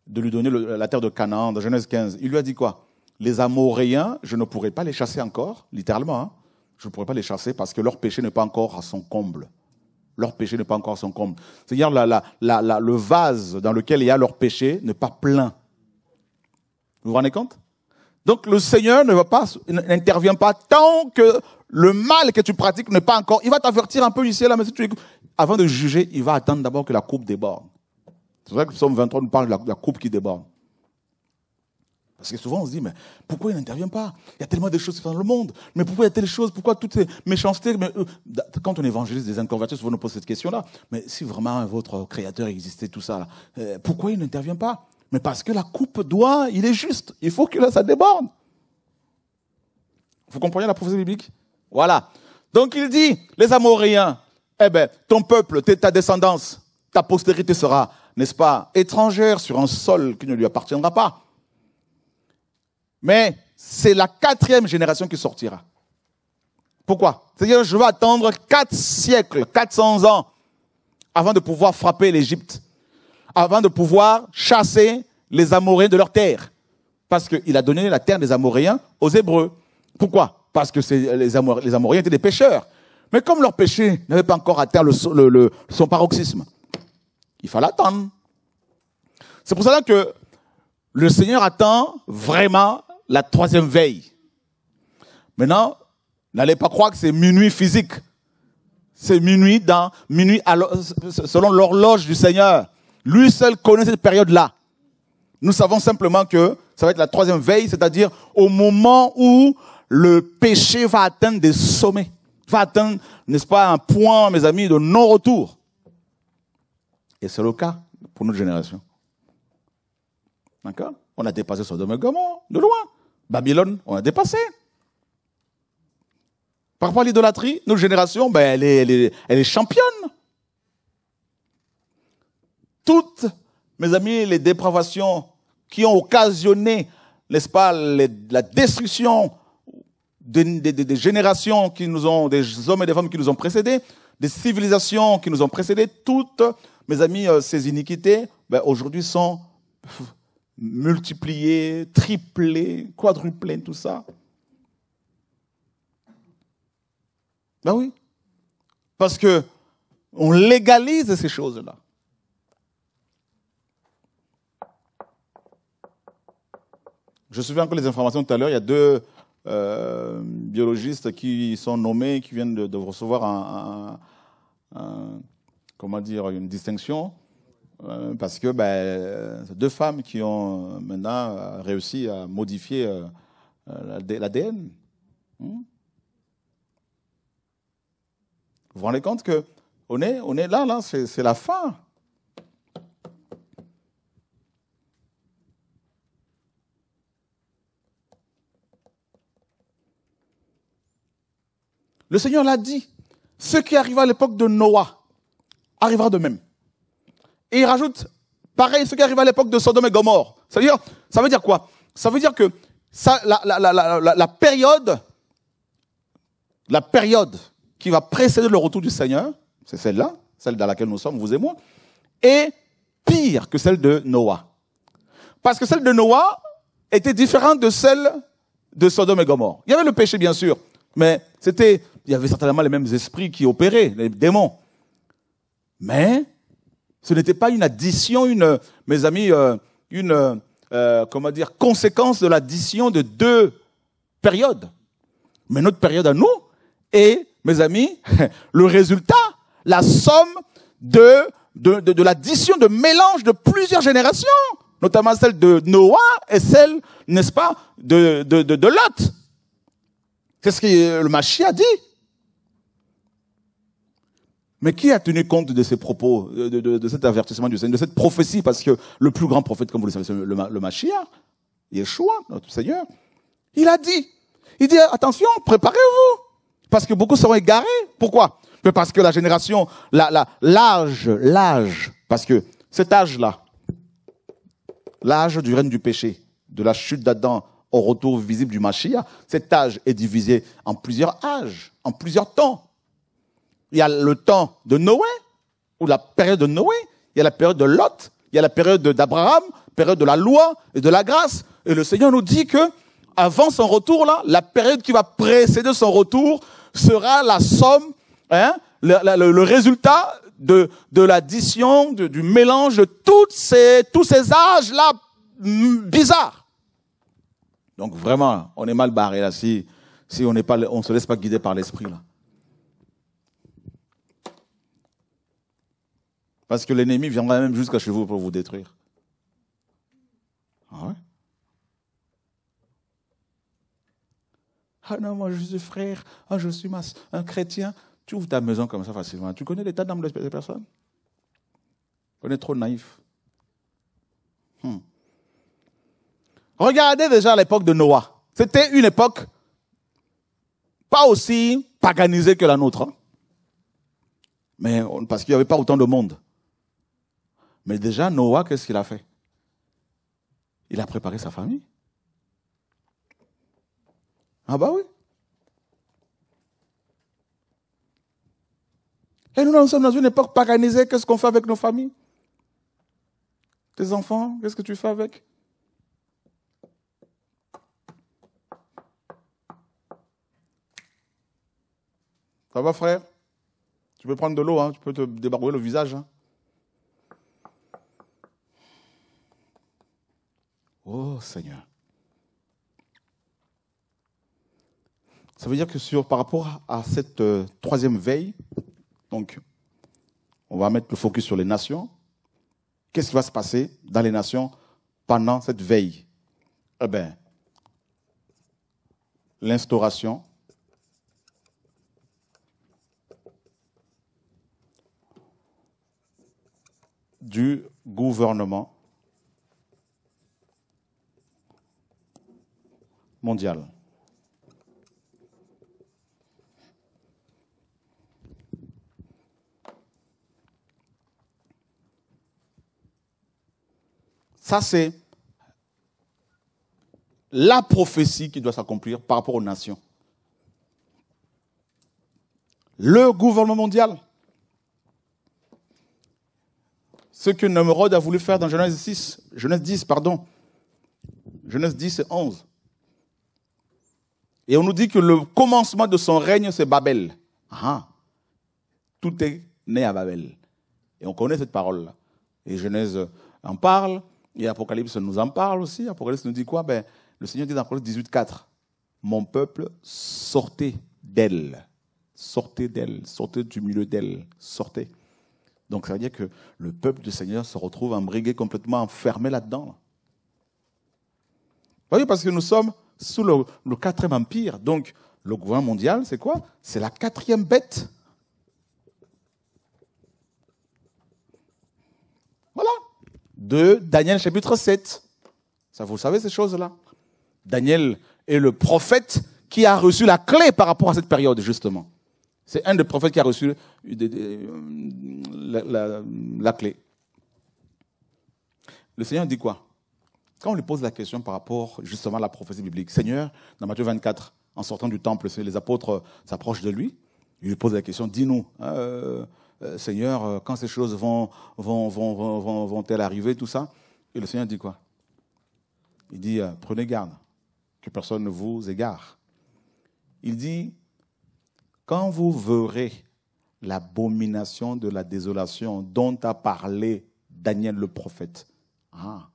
de lui donner la terre de Canaan, dans Genèse 15. Il lui a dit quoi Les Amoréens, je ne pourrai pas les chasser encore, littéralement. Hein. je ne pourrai pas les chasser parce que leur péché n'est pas encore à son comble. Leur péché n'est pas encore à son comble. C'est-à-dire le vase dans lequel il y a leur péché n'est pas plein. Vous vous rendez compte donc le Seigneur ne va pas, n'intervient pas tant que le mal que tu pratiques n'est pas encore. Il va t'avertir un peu ici et là, mais si tu avant de juger, il va attendre d'abord que la coupe déborde. C'est vrai que Psaume 23 nous parle de la, coupe qui déborde. Parce que souvent on se dit, mais pourquoi il n'intervient pas Il y a tellement de choses dans le monde. Mais pourquoi il y a telle chose Pourquoi toutes ces méchancetés mais, euh, Quand on évangélise des inconvertis, souvent on nous pose cette question-là. Mais si vraiment votre créateur existait, tout ça, euh, pourquoi il n'intervient pas mais parce que la coupe doit, il est juste. Il faut que là, ça déborde. Vous comprenez la prophétie biblique Voilà. Donc il dit, les Amoréens, eh ben, ton peuple, ta descendance, ta postérité sera, n'est-ce pas, étrangère sur un sol qui ne lui appartiendra pas. Mais c'est la quatrième génération qui sortira. Pourquoi C'est-à-dire, je vais attendre quatre siècles, quatre cents ans, avant de pouvoir frapper l'Égypte avant de pouvoir chasser les Amoréens de leur terre. Parce qu'il a donné la terre des Amoréens aux Hébreux. Pourquoi Parce que les, Amoréens étaient des pécheurs. Mais comme leur péché n'avait pas encore atteint son paroxysme, il fallait attendre. C'est pour cela que le Seigneur attend vraiment la troisième veille. Maintenant, n'allez pas croire que c'est minuit physique. C'est minuit dans, minuit selon l'horloge du Seigneur. Lui seul connaît cette période-là. Nous savons simplement que ça va être la troisième veille, c'est-à-dire au moment où le péché va atteindre des sommets, va atteindre, n'est-ce pas, un point, mes amis, de non-retour. Et c'est le cas pour notre génération. D'accord On a dépassé Sodome et Gomorre, de loin. Babylone, on a dépassé. Par rapport à l'idolâtrie, notre génération, ben, elle est championne toutes, mes amis, les dépravations qui ont occasionné, n'est-ce pas, la destruction des, générations qui nous ont, des hommes et des femmes qui nous ont précédés, des civilisations qui nous ont précédés, toutes, mes amis, euh, ces iniquités, ben, aujourd'hui sont multipliées, triplées, quadruplées, tout ça. Ben oui. Parce que on légalise ces choses-là. Je souviens encore les informations tout à l'heure. Il y a deux euh, biologistes qui sont nommés, qui viennent de, recevoir une distinction. Euh, parce que ben, deux femmes qui ont maintenant réussi à modifier euh, l'ADN. Hmm? vous vous rendez compte que on est, on est là, là, c'est la fin. Le Seigneur l'a dit. Ce qui arriva à l'époque de Noah arrivera de même. Et il rajoute, pareil, ce qui arriva à l'époque de Sodome et Gomorre. C'est-à-dire, ça veut dire quoi Ça veut dire que ça, la, période, la période qui va précéder le retour du Seigneur, c'est celle-là, celle dans laquelle nous sommes, vous et moi, est pire que celle de Noah. Parce que celle de Noah était différente de celle de Sodome et Gomorre. Il y avait le péché, bien sûr, mais c'était il y avait certainement les mêmes esprits qui opéraient, les démons. Mais ce n'était pas une addition, une, mes amis, euh, une, euh, comment dire, conséquence de l'addition de deux périodes. Mais notre période à nous est, mes amis, le résultat, la somme de, de, de, l'addition, de mélange de plusieurs générations, notamment celle de Noah et celle, n'est-ce pas, de, de, de, Lot. C'est ce que le Machia dit. Mais qui a tenu compte de ces propos, euh, de, de, cet avertissement du Seigneur, de cette prophétie Parce que le plus grand prophète, comme vous le savez, c'est le, le Mashiach, Yeshua, notre Seigneur. Il a dit, il dit, attention, préparez-vous, parce que beaucoup seront égarés. Pourquoi Parce que la génération, la, la, l'âge, l'âge, parce que cet âge-là, l'âge du règne du péché, de la chute d'Adam au retour visible du Machia, cet âge est divisé en plusieurs âges, en plusieurs temps. Il y a le temps de Noé, ou la période de Noé, il y a la période de Lot, il y a la période d'Abraham, période de la loi et de la grâce. Et le Seigneur nous dit que, avant son retour, là, la période qui va précéder son retour sera la somme, hein, le, résultat de, de l'addition, du mélange de toutes ces, tous ces âges-là mm, bizarres. Donc vraiment, on est mal barré là si, si on n'est pas, on se laisse pas guider par l'esprit là. Parce que l'ennemi viendra même jusqu'à chez vous pour vous détruire. Ah Ah non, moi je suis frère, ah, je suis un chrétien. Tu ouvres ta maison comme ça facilement. Tu connais l'état d'âme de ces personnes On est trop naïf. Hmm. Regardez déjà l'époque de Noah. C'était une époque pas aussi paganisée que la nôtre. Hein. Mais parce qu'il n'y avait pas autant de monde. Mais déjà, Noah, qu'est-ce qu'il a fait Il a préparé sa famille. Ah bah oui. Et nous, nous sommes dans une époque paganisée. Qu'est-ce qu'on fait avec nos familles Tes enfants, qu'est-ce que tu fais avec Ça va, frère Tu peux prendre de l'eau, hein. tu peux te débarbouiller le visage. Hein. Oh Seigneur. Ça veut dire que sur, par rapport à cette euh, troisième veille, donc on va mettre le focus sur les nations. Qu'est-ce qui va se passer dans les nations pendant cette veille Eh bien, l'instauration, du gouvernement mondiale. Ça, c'est la prophétie qui doit s'accomplir par rapport aux nations. Le gouvernement mondial. Ce que Nomrod a voulu faire dans Genèse 6, Genèse 10, pardon. Genèse 10 et 11. Et on nous dit que le commencement de son règne, c'est Babel. Ah, ah. tout est né à Babel. Et on connaît cette parole Et Genèse en parle, et Apocalypse nous en parle aussi. Apocalypse nous dit quoi ben, Le Seigneur dit dans Apocalypse 18.4, Mon peuple, sortez d'elle. Sortez d'elle, sortez du milieu d'elle, sortez. Donc ça veut dire que le peuple du Seigneur se retrouve embrigué complètement, enfermé là-dedans. Vous voyez, parce que nous sommes sous le, quatrième empire. Donc, le gouvernement mondial, c'est quoi C'est la quatrième bête. Voilà. De Daniel chapitre 7. Ça, vous savez ces choses-là. Daniel est le prophète qui a reçu la clé par rapport à cette période, justement. C'est un des prophètes qui a reçu euh, euh, la clé. Le Seigneur dit quoi quand on lui pose la question par rapport justement à la prophétie biblique, Seigneur, dans Matthieu 24, en sortant du temple, les apôtres euh, s'approchent de lui, Il lui pose la question, dis-nous, hein, euh, euh, Seigneur, quand ces choses vont, elles arriver, tout ça Et le Seigneur dit quoi Il dit, prenez garde, que personne ne vous égare. Il dit, quand vous verrez l'abomination de la désolation dont a parlé Daniel le prophète, ah,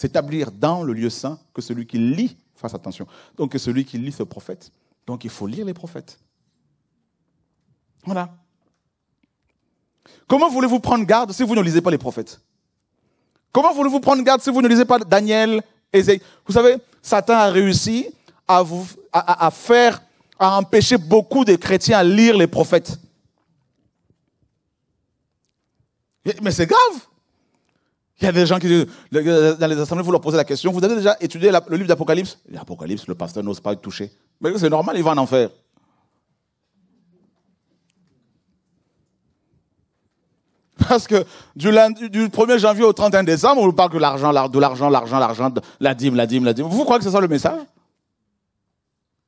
s'établir dans le lieu saint que celui qui lit, fasse attention, donc que celui qui lit ce prophète. Donc il faut lire les prophètes. Voilà. Comment voulez-vous prendre garde si vous ne lisez pas les prophètes Comment voulez-vous prendre garde si vous ne lisez pas Daniel, Ésaïe Vous savez, Satan a réussi à, vous, à, faire, à empêcher beaucoup de chrétiens à lire les prophètes. Mais c'est grave. Il y a des gens qui dans les assemblées, vous leur posez la question, vous avez déjà étudié le livre d'Apocalypse L'Apocalypse, le pasteur n'ose pas le toucher. Mais c'est normal, il va en enfer. Parce que du, 1er janvier au 31 décembre, on vous parle de l'argent, de l'argent, l'argent, l'argent, la dîme, la dîme, la dîme. Vous croyez que c'est ça le message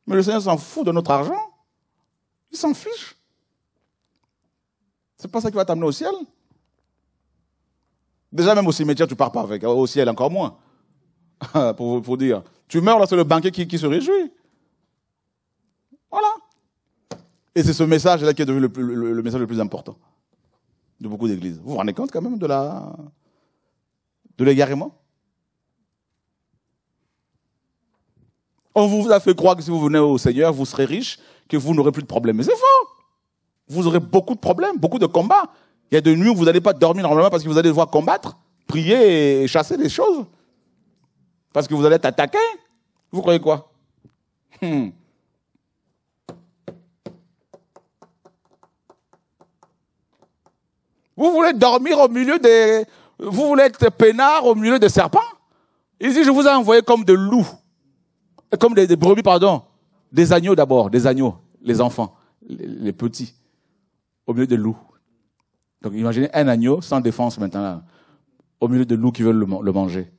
Mais le Seigneur s'en fout de notre argent. Il s'en fiche. C'est pas ça qui va t'amener au ciel. Déjà, même au cimetière, tu pars pas avec. Au ciel, encore moins. pour, dire. Tu meurs, là, c'est le banquet qui, se réjouit. Voilà. Et c'est ce message-là qui est devenu le, message le plus important de beaucoup d'églises. Vous vous rendez compte quand même de la de l'égarement On vous a fait croire que si vous venez au Seigneur, vous serez riche, que vous n'aurez plus de problèmes. Mais c'est faux Vous aurez beaucoup de problèmes, beaucoup de combats. Il y a des nuits où vous n'allez pas dormir normalement parce que vous allez devoir combattre, prier et chasser des choses. Parce que vous allez être attaqué. Vous croyez quoi hmm. Vous voulez dormir au milieu des... Vous voulez être peinard au milieu des serpents Ici, je vous ai envoyé comme des loups. Comme des, brebis, pardon. Des agneaux d'abord, des agneaux, les enfants, les petits, au milieu des loups. Donc imaginez un agneau sans défense maintenant, au milieu de loups qui veulent le, manger.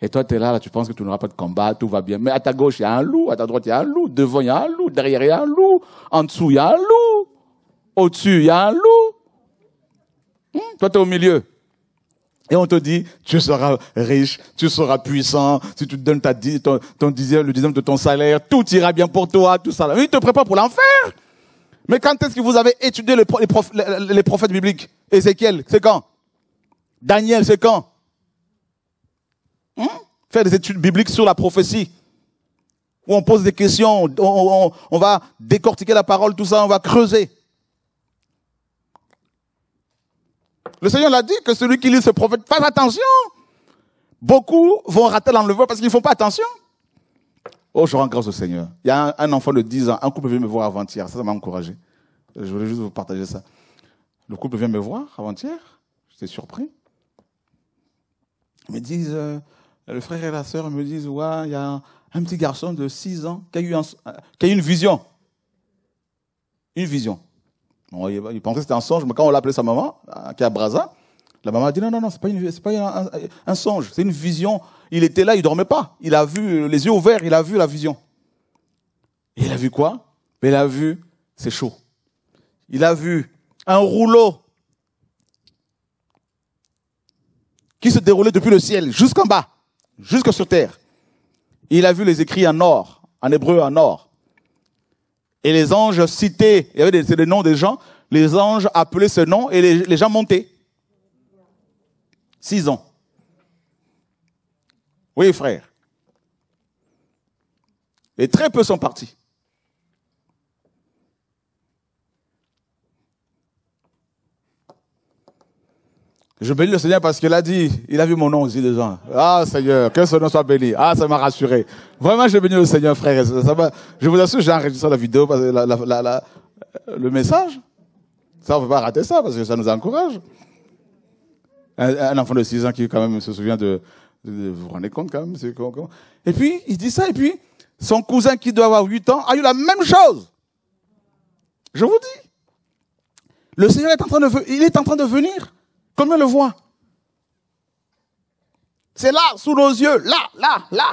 Et toi, tu es là, là, tu penses que tu n'auras pas de combat, tout va bien. Mais à ta gauche, il y a un loup, à ta droite, il y a un loup, devant, il y a un loup, derrière, il y a un loup, en dessous, il y a un loup, au-dessus, il y a un loup. Hmm? toi, tu es au milieu. Et on te dit, tu seras riche, tu seras puissant, si tu te donnes ta, ton, dixième, le dixième de ton salaire, tout ira bien pour toi, tout ça. Mais il te prépare pour l'enfer. Mais quand est-ce que vous avez étudié les, prophètes, bibliques Ézéchiel, c'est quand Daniel, c'est quand hein? Faire des études bibliques sur la prophétie, où on pose des questions, on, on, va décortiquer la parole, tout ça, on va creuser. Le Seigneur l'a dit que celui qui lit ce prophète, fasse attention. Beaucoup vont rater l'enlever parce qu'ils ne font pas attention. Oh, je rends grâce au Seigneur. Il y a un, enfant de 10 ans, un couple vient me voir avant-hier. Ça, m'a encouragé. Euh, je voulais juste vous partager ça. Le couple vient me voir avant-hier. J'étais surpris. Ils me disent, euh, le frère et la sœur me disent, ouais, il y a un petit garçon de 6 ans qui a eu, une vision. Une vision. il, pensait que c'était un songe, mais quand on l'a appelé sa maman, euh, qui est à la maman a dit, non, non, non, c'est pas, pas un songe, c'est une vision il était là, il dormait pas. Il a vu, euh, les yeux ouverts, il a vu la vision. Et il a vu quoi Il a vu, c'est chaud. Il a vu un rouleau qui se déroulait depuis le ciel, jusqu'en bas, jusque sur terre. il a vu les écrits en or, en hébreu en or. Et les anges citaient, il y avait des, des noms des gens, les anges appelaient ce nom et les, les gens montaient. Six ans. Oui, frère. Et très peu sont partis. Je bénis le Seigneur parce qu'il a dit, il a vu mon nom aux yeux gens. Ah Seigneur, que ce nom soit béni. Ah, ça m'a rassuré. Vraiment, je bénis le Seigneur, frère. je vous assure, j'ai enregistré la vidéo, le message. Ça, on ne peut pas rater ça parce que ça nous encourage. Un, un enfant de 6 ans qui quand même se souvient de, vous vous rendez compte quand même Et puis, il dit ça, et puis, son cousin qui doit avoir 8 ans a eu la même chose. Je vous dis. Le Seigneur est en train de, il est en train de venir, comme le voit. C'est là, sous nos yeux, là, là, là.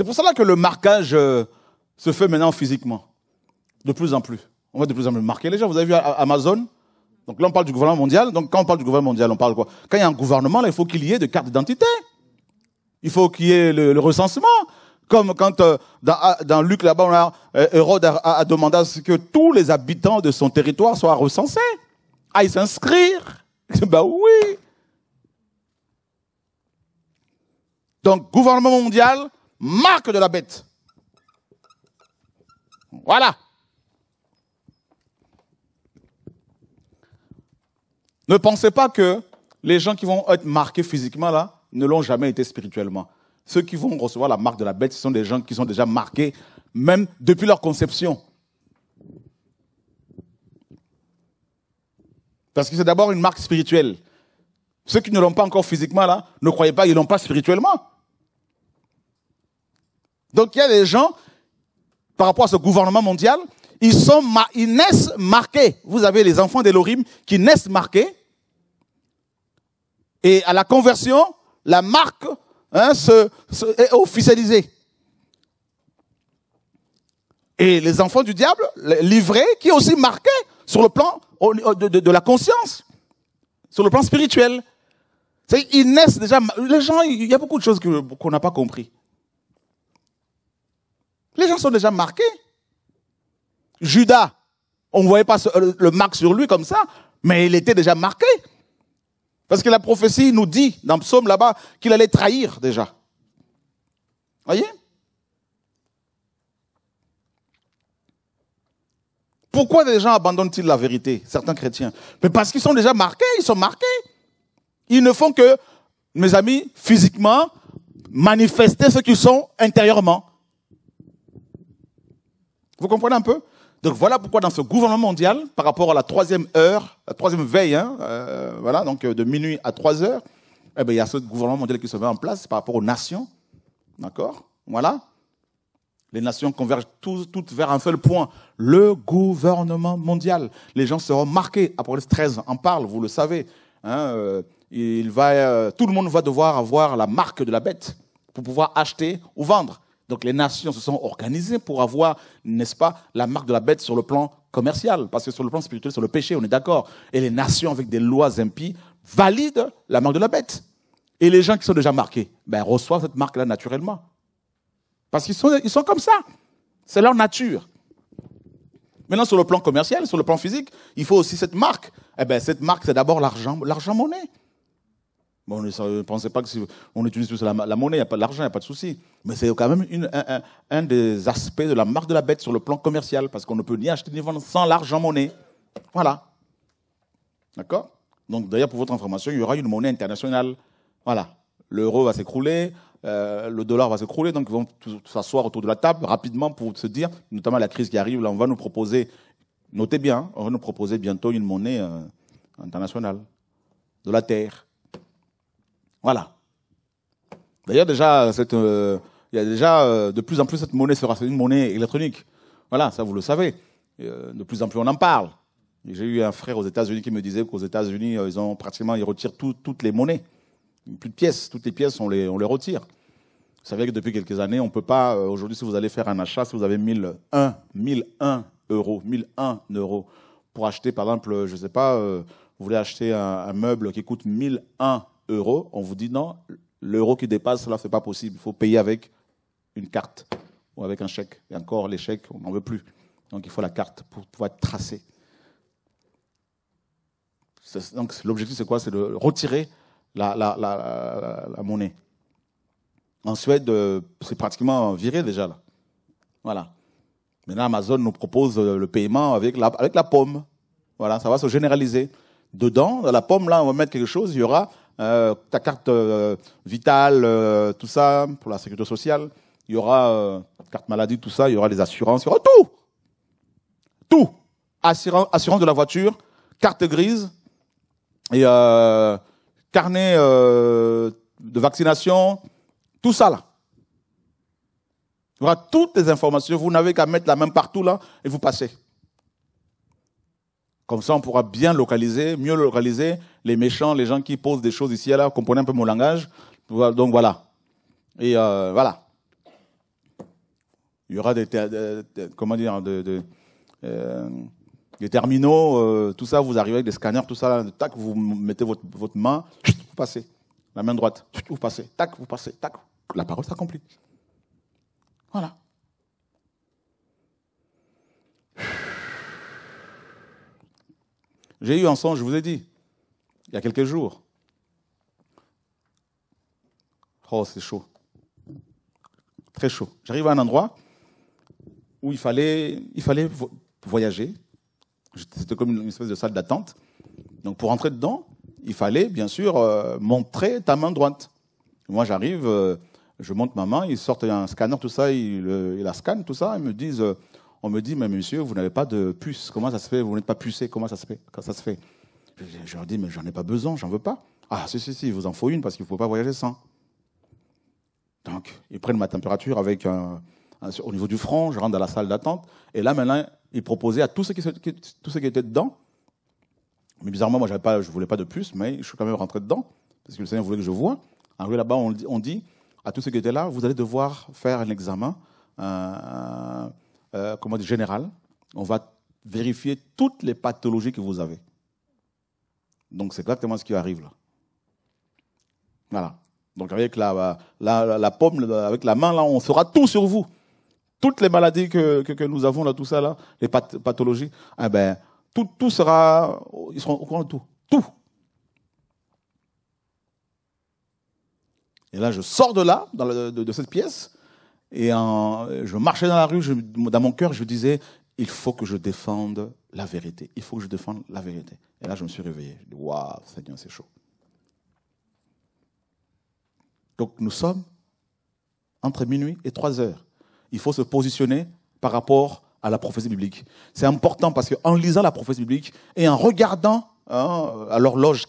C'est pour cela que le marquage euh, se fait maintenant physiquement, de plus en plus. On va de plus en plus marquer les gens. Vous avez vu Amazon Donc là, on parle du gouvernement mondial. Donc quand on parle du gouvernement mondial, on parle quoi Quand il y a un gouvernement, il faut qu'il y ait des cartes d'identité. Il faut qu'il y ait le, recensement. Comme quand euh, dans, Luc, là-bas, a, euh, Hérode a, demandé à ce que tous les habitants de son territoire soient recensés, aillent s'inscrire. ben oui Donc, gouvernement mondial, marque de la bête. Voilà. Ne pensez pas que les gens qui vont être marqués physiquement là ne l'ont jamais été spirituellement. Ceux qui vont recevoir la marque de la bête, ce sont des gens qui sont déjà marqués, même depuis leur conception. Parce que c'est d'abord une marque spirituelle. Ceux qui ne l'ont pas encore physiquement là, ne croyez pas ne l'ont pas spirituellement. Donc il y a des gens, par rapport à ce gouvernement mondial, ils, sont, ils naissent marqués. Vous avez les enfants d'Elohim qui naissent marqués. Et à la conversion, la marque hein, se, est officialisée. Et les enfants du diable, livrés, qui aussi marqués sur le plan de, la conscience, sur le plan spirituel. Ils naissent déjà. Les gens, il y a beaucoup de choses qu'on n'a pas compris. Les gens sont déjà marqués. Judas, on ne voyait pas le marque sur lui comme ça, mais il était déjà marqué. Parce que la prophétie nous dit, dans le psaume là-bas, qu'il allait trahir déjà. Voyez Pourquoi les gens abandonnent-ils la vérité, certains chrétiens Mais parce qu'ils sont déjà marqués, ils sont marqués. Ils ne font que, mes amis, physiquement, manifester ce qu'ils sont intérieurement. Vous comprenez un peu Donc voilà pourquoi dans ce gouvernement mondial, par rapport à la troisième heure, la troisième veille, hein, euh, voilà, donc euh, de minuit à trois heures, eh ben, il y a ce gouvernement mondial qui se met en place par rapport aux nations. D'accord Voilà. Les nations convergent toutes vers un seul point, le gouvernement mondial. Les gens seront marqués. le 13 en parle, vous le savez. Hein, euh, il va, tout le monde va devoir avoir la marque de la bête pour pouvoir acheter ou vendre. Donc les nations se sont organisées pour avoir, n'est-ce pas, la marque de la bête sur le plan commercial, parce que sur le plan spirituel, sur le péché, on est d'accord. Et les nations avec des lois impies valident la marque de la bête. Et les gens qui sont déjà marqués, ben, reçoivent cette marque-là naturellement. Parce qu'ils sont, comme ça. C'est leur nature. Maintenant, sur le plan commercial, sur le plan physique, il faut aussi cette marque. Eh bien, cette marque, c'est d'abord l'argent, l'argent monnaie. On ne, pensait pas que si on utilise tous la, monnaie, il n'y a pas l'argent, il n'y a pas de souci. Mais c'est quand même un, des aspects de la marque de la bête sur le plan commercial, parce qu'on ne peut ni acheter ni vendre sans l'argent monnaie. Voilà. D'accord Donc d'ailleurs, pour votre information, il y aura une monnaie internationale. Voilà. L'euro va s'écrouler, euh, le dollar va s'écrouler, donc ils vont s'asseoir autour de la table rapidement pour se dire, notamment la crise qui arrive, là, on va nous proposer, notez bien, on va nous proposer bientôt une monnaie euh, internationale de la Terre. Voilà. D'ailleurs, déjà, euh, euh, il y a déjà euh, de plus en plus cette monnaie sera une monnaie électronique. Voilà, ça vous le savez. de plus en plus, on en parle. J'ai eu un frère aux États-Unis qui me disait qu'aux États-Unis, ils ont pratiquement, ils retirent toutes les monnaies, plus de pièces, toutes les pièces, on les, on les retire. Vous savez que depuis quelques années, on ne peut pas, aujourd'hui, si vous allez faire un achat, si vous avez 1001, 1001 euros, 1001 euros pour acheter, par exemple, je ne sais pas, vous voulez acheter un, un, meuble qui coûte 1001 euros, on vous dit non, l'euro qui dépasse, cela, ce n'est pas possible. Il faut payer avec une carte ou avec un chèque. Et encore, les chèques, on n'en veut plus. Donc il faut la carte pour pouvoir tracer. Donc l'objectif, c'est quoi C'est de retirer la, monnaie. En Suède, euh, c'est pratiquement viré déjà. Là. Voilà. Maintenant, Amazon nous propose euh, le paiement avec la, avec la pomme. Voilà, ça va se généraliser. Dedans, dans la pomme, là, on va mettre quelque chose, il y aura euh, ta carte euh, vitale, euh, tout ça, pour la sécurité sociale. Il y aura carte maladie, tout ça. Il y aura les assurances. Il y aura tout. Tout. Assurance, assurance de la voiture, carte grise et carnet de vaccination. Tout ça, là. Il y aura toutes les informations. Vous n'avez qu'à mettre la main partout, là, et vous passez. Comme ça, on pourra bien localiser, mieux localiser les méchants, les gens qui posent des choses ici et là. Comprenez un peu mon langage. Donc voilà. Et euh, voilà. Il y aura des, comment dire, de, euh, des terminaux, euh, tout ça. Vous arrivez avec des scanners, tout ça. Tac, vous mettez votre, votre main, vous passez. La main droite, vous passez. Tac, vous passez. Tac. La parole s'accomplit. Voilà. J'ai eu un son, je vous ai dit, il y a quelques jours. Oh, c'est chaud. Très chaud. J'arrive à un endroit où il fallait, il fallait voyager. C'était comme une espèce de salle d'attente. Donc pour entrer dedans, il fallait bien sûr euh, montrer ta main droite. Moi j'arrive, euh, je monte ma main, ils sortent un scanner, tout ça, ils, ils la scannent, tout ça, ils me disent euh, on me dit, mais monsieur, vous n'avez pas de puce. Comment ça se fait Vous n'êtes pas pucé. Comment ça se fait Quand ça se fait je, leur dis, mais j'en ai pas besoin, j'en veux pas. Ah, si, si, si, il vous en faut une parce qu'il ne faut pas voyager sans. Donc, ils prennent ma température avec un, au niveau du front, je rentre dans la salle d'attente. Et là, maintenant, ils proposaient à tous ceux qui, tous ceux qui étaient dedans. Mais bizarrement, moi, je ne voulais pas de puce, mais je suis quand même rentré dedans parce que le Seigneur voulait que je voie. En là-bas, on, on, dit à tous ceux qui étaient là, vous allez devoir faire un examen. Euh, euh, comment dire, général, On va vérifier toutes les pathologies que vous avez. Donc c'est exactement ce qui arrive là. Voilà. Donc avec la, la, la, pomme, avec la main, là, on fera tout sur vous. Toutes les maladies que, nous avons, là, tout ça, là, les pathologies, eh ben, tout, sera, ils seront au courant de tout. Tout. Et là, je sors de là, de cette pièce, et je marchais dans la rue, dans mon cœur, je disais, il faut que je défende la vérité. Il faut que je défende la vérité. Et là, je me suis réveillé. Je dis, waouh, Seigneur, c'est chaud. Donc, nous sommes entre minuit et trois heures. Il faut se positionner par rapport à la prophétie biblique. C'est important parce qu'en lisant la prophétie biblique et en regardant hein, à l'horloge,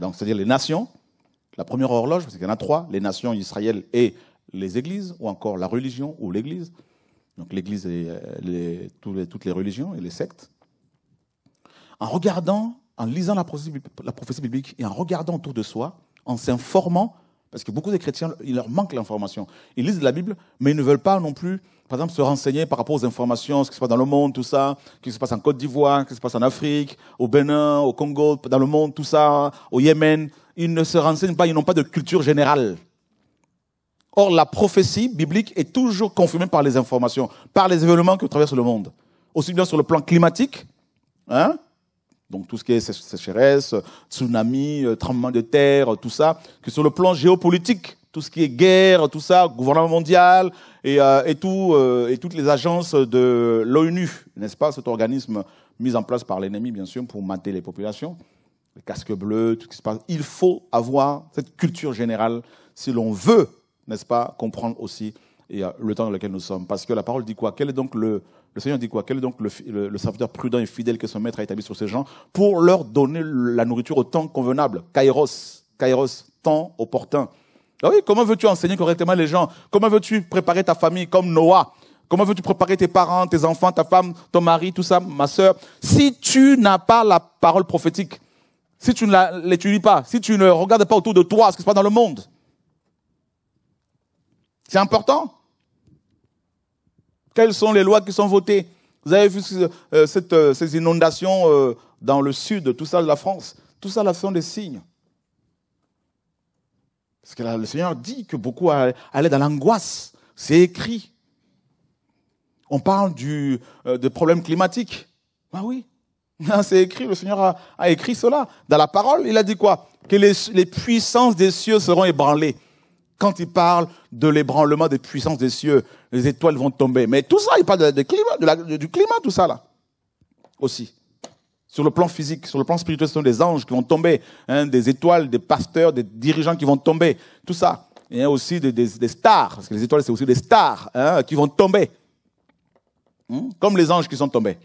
c'est-à-dire les nations, la première horloge, parce qu'il y en a trois, les nations, Israël et les églises, ou encore la religion ou l'église, donc l'église et euh, toutes les religions et les sectes, en regardant, en lisant la prophétie, biblique et en regardant autour de soi, en s'informant, parce que beaucoup de chrétiens, il leur manque l'information. Ils lisent la Bible, mais ils ne veulent pas non plus, par exemple, se renseigner par rapport aux informations, ce qui se passe dans le monde, tout ça, ce qui se passe en Côte d'Ivoire, ce qui se passe en Afrique, au Bénin, au Congo, dans le monde, tout ça, au Yémen. Ils ne se renseignent pas, ils n'ont pas de culture générale. Or, la prophétie biblique est toujours confirmée par les informations, par les événements que traverse le monde. Aussi bien sur le plan climatique, hein, donc tout ce qui est sécheresse, tsunami, euh, tremblement de terre, euh, tout ça, que sur le plan géopolitique, tout ce qui est guerre, tout ça, gouvernement mondial et, euh, et, tout, et toutes les agences de l'ONU, n'est-ce pas, cet organisme mis en place par l'ennemi, bien sûr, pour mater les populations, les casques bleus, tout ce qui se passe. Il faut avoir cette culture générale si l'on veut n'est-ce pas, comprendre aussi et le temps dans lequel nous sommes. Parce que la parole dit quoi Quel est donc le, le Seigneur dit quoi Quel est donc le, le, serviteur prudent et fidèle que son maître a établi sur ces gens pour leur donner la nourriture au temps convenable Kairos, Kairos, temps opportun. Ah oui, comment veux-tu enseigner correctement les gens Comment veux-tu préparer ta famille comme Noah Comment veux-tu préparer tes parents, tes enfants, ta femme, ton mari, tout ça, ma sœur Si tu n'as pas la parole prophétique, si tu ne l'étudies pas, si tu ne regardes pas autour de toi ce qui se passe dans le monde, c'est important. Quelles sont les lois qui sont votées Vous avez vu euh, euh, ces inondations euh, dans le sud, tout ça de la France. Tout ça, là, sont des signes. Parce que le Seigneur dit que beaucoup allaient dans l'angoisse. C'est écrit. On parle du, de problèmes climatiques. Ah oui, hein, c'est écrit, le Seigneur a, écrit cela. Dans la parole, il a dit quoi Que les puissances des cieux seront ébranlées quand il parle de l'ébranlement des puissances des cieux, les étoiles vont tomber. Mais tout ça, il parle de, du climat, tout ça là. Aussi. Sur le plan physique, sur le plan spirituel, ce sont des anges qui vont tomber, hein, des étoiles, des pasteurs, des dirigeants qui vont tomber, tout ça. Il y a aussi des, stars, parce que les étoiles, c'est aussi des stars hein, qui vont tomber. Hein, comme les anges qui sont tombés.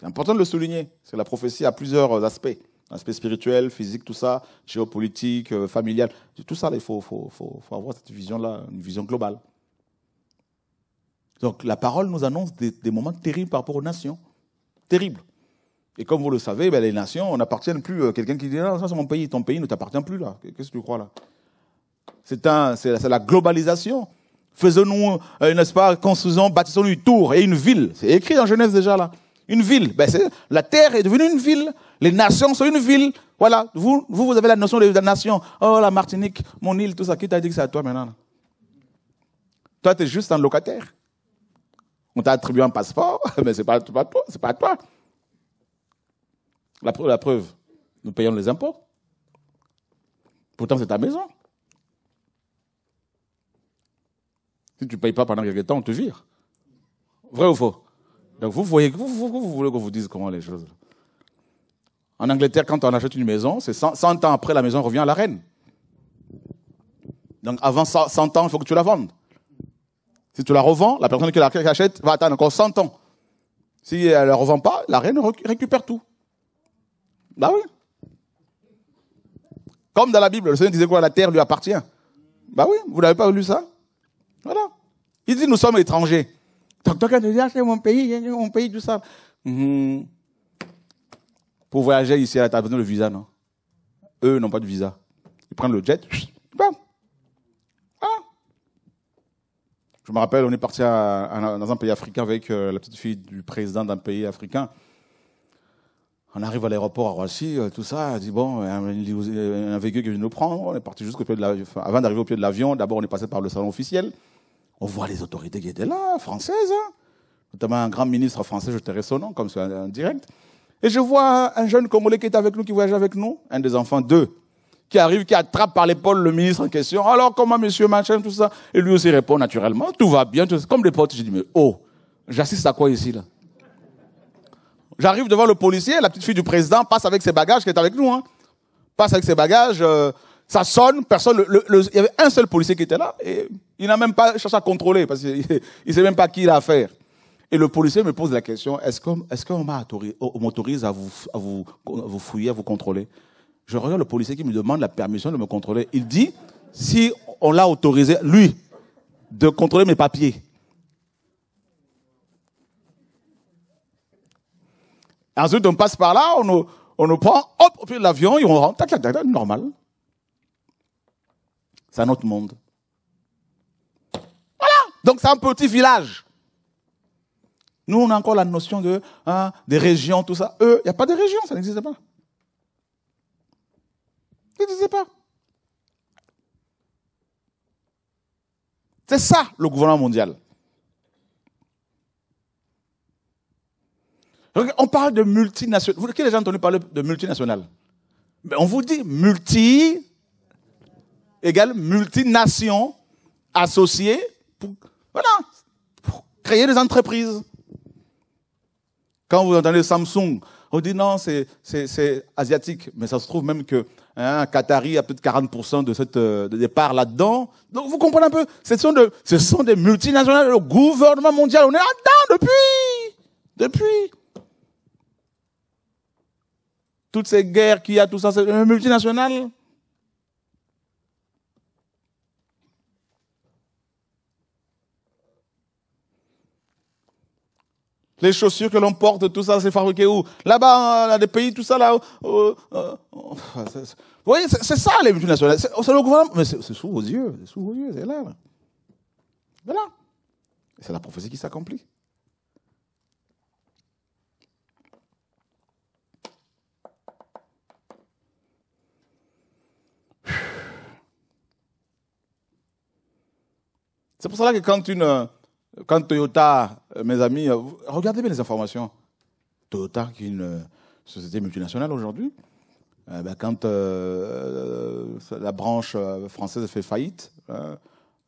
C'est important de le souligner, C'est que la prophétie a plusieurs aspects. Aspect spirituel, physique, tout ça, géopolitique, euh, familial, tout ça, il faut, avoir cette vision-là, une vision globale. Donc la parole nous annonce des, moments terribles par rapport aux nations. Terribles. Et comme vous le savez, ben, les nations, on n'appartiennent plus. à euh, Quelqu'un qui dit, non, ah, ça c'est mon pays, ton pays ne t'appartient plus là. Qu'est-ce que tu crois là C'est la globalisation. Faisons-nous, euh, n'est-ce pas, construisons, bâtissons une tour et une ville. C'est écrit en Genève déjà là une ville. Ben, la terre est devenue une ville. Les nations sont une ville. Voilà, vous, vous, avez la notion de la nation. Oh, la Martinique, mon île, tout ça. Qui t'a dit que c'est à toi maintenant Toi, tu es juste un locataire. On t'a attribué un passeport, mais c'est pas, pas toi, c'est pas à toi. La preuve, la preuve, nous payons les impôts. Pourtant, c'est ta maison. Si tu ne payes pas pendant quelques temps, on te vire. Vrai ou faux donc vous voyez, vous, vous, vous voulez que vous dise comment les choses. En Angleterre, quand on achète une maison, c'est 100, ans après la maison revient à la reine. Donc avant 100 ans, il faut que tu la vendes. Si tu la revends, la personne qui l'achète va attendre encore 100 ans. Si elle ne la revend pas, la reine récupère tout. Bah oui. Comme dans la Bible, le Seigneur disait quoi La terre lui appartient. Bah oui, vous n'avez pas lu ça Voilà. Il dit nous sommes étrangers. Docteur nous c'est mon pays, hein, mon pays, tout ça. Mhm. Pour voyager ici, tu as besoin de visa, non Eux n'ont pas de visa. Ils prennent le jet, Ah. Je me rappelle, on est parti dans un pays africain avec euh, la petite fille du président d'un pays africain. On arrive à l'aéroport à Roissy, euh, tout ça, Elle dit bon, a un véhicule qui vient nous prendre, on est parti jusqu'au pied de l'avion. Avant d'arriver au pied de l'avion, d'abord on est passé par le salon officiel. On voit les autorités qui étaient là, françaises, hein. notamment un grand ministre français, je te son nom, comme c'est en direct. Et je vois un jeune Congolais qui est avec nous, qui voyage avec nous, un des enfants, deux, qui arrive, qui attrape par l'épaule le ministre en question. Alors, comment monsieur, machin, tout ça Et lui aussi répond naturellement, tout va bien, tout Comme les potes, je dis, mais oh, j'assiste à quoi ici, là J'arrive devant le policier, la petite fille du président passe avec ses bagages, qui est avec nous, hein. Passe avec ses bagages, euh, ça sonne, personne, il y avait un seul policier qui était là, et il n'a même pas cherché à contrôler parce qu'il ne sait même pas qui il a affaire. Et le policier me pose la question, est-ce qu'on m'autorise à vous, fouiller, à vous contrôler Je regarde le policier qui me demande la permission de me contrôler. Il dit, si on l'a autorisé, lui, de contrôler mes papiers. Ensuite, on passe par là, on nous, prend, hop, au l'avion, et on rentre, tac, tac, tac, normal. C'est un autre monde. Donc c'est un petit village. Nous, on a encore la notion de, hein, des régions, tout ça. Eux, il n'y a pas de région, ça n'existe pas. Ça n'existe pas. C'est ça le gouvernement mondial. On parle de multinationales. Vous, avez les gens entendu parler de multinationales Mais ben, On vous dit multi égale multination associée pour voilà. Pour créer des entreprises. Quand vous entendez Samsung, on dit non, c'est, c'est, asiatique. Mais ça se trouve même que hein, Qatari a peut-être 40% de cette euh, de départ là-dedans. Donc vous comprenez un peu, ce sont, de, ce sont des multinationales, le gouvernement mondial, on est là-dedans depuis. Depuis. Toutes ces guerres qu'il y a, tout ça, c'est euh, multinationales. les chaussures que l'on porte, tout ça, c'est fabriqué où Là-bas, dans hein, des pays, tout ça, là. Euh, oh, vous voyez, c'est ça les multinationales. C'est le gouvernement, mais c'est sous vos yeux, c'est sous vos yeux, c'est là. C'est la prophétie qui s'accomplit. C'est pour cela que quand une euh, quand Toyota, euh, mes amis, euh, regardez bien les informations. Toyota, qui est une euh, société multinationale aujourd'hui, ben, quand la branche française fait faillite, hein,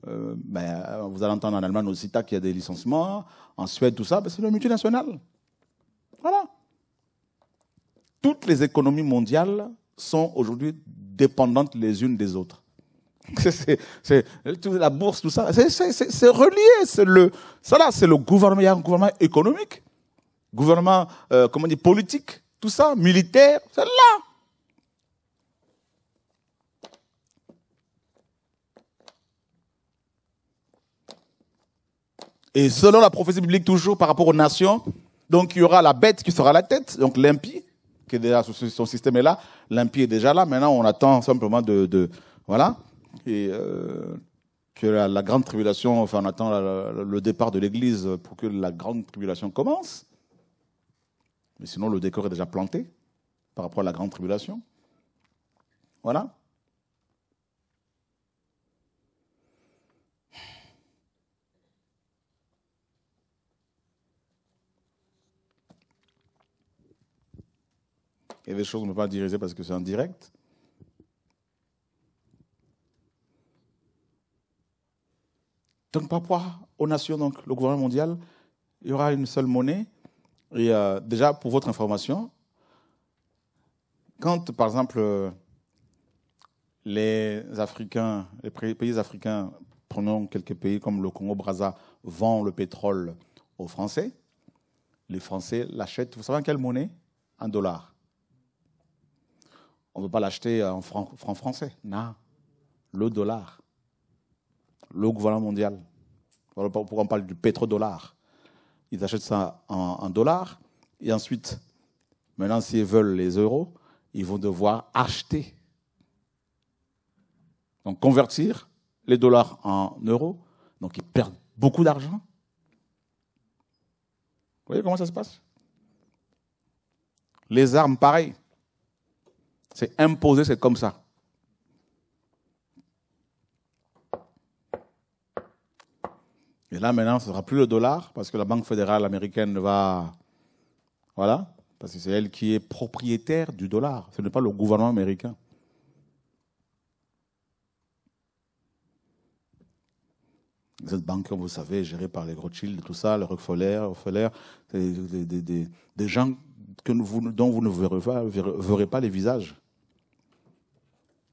ben, vous allez entendre en Allemagne aussi qu'il y a des licenciements, en Suède, tout ça, ben, c'est le multinational. Voilà. Toutes les économies mondiales sont aujourd'hui dépendantes les unes des autres. c'est la bourse, tout ça. C'est relié. C'est le, ça là, c'est le gouvernement. Il y a un gouvernement économique, gouvernement, euh, comment dire, politique, tout ça, militaire. C'est là. Et selon la prophétie biblique, toujours par rapport aux nations, donc il y aura la bête qui sera la tête, donc l'impie, qui est déjà, son système est là, l'impie est déjà là, maintenant on attend simplement de, de voilà et euh, que la, grande tribulation, enfin on attend le départ de l'Église pour que la grande tribulation commence. Mais sinon, le décor est déjà planté par rapport à la grande tribulation. Voilà. Il y a des choses ne peut pas diriger parce que c'est en direct. Donc par rapport aux nations, donc, le gouvernement mondial, il y aura une seule monnaie. Et euh, déjà, pour votre information, quand par exemple les Africains, les pays africains, prenons quelques pays comme le Congo-Braza, vendent le pétrole aux Français, les Français l'achètent, vous savez en quelle monnaie Un dollar. On ne peut pas l'acheter en franc, franc français, non, le dollar le gouvernement mondial. Voilà pourquoi on parle du pétrodollar. Ils achètent ça en, en dollars. Et ensuite, maintenant, s'ils veulent les euros, ils vont devoir acheter. Donc, convertir les dollars en euros. Donc, ils perdent beaucoup d'argent. Vous voyez comment ça se passe Les armes, pareil. C'est imposé, c'est comme ça. Mais là, maintenant, ce ne sera plus le dollar, parce que la Banque fédérale américaine va. Voilà, parce que c'est elle qui est propriétaire du dollar. Ce n'est pas le gouvernement américain. Cette banque, vous savez, gérée par les Rothschild, tout ça, le Rockefeller, des, gens dont vous ne verrez pas les visages.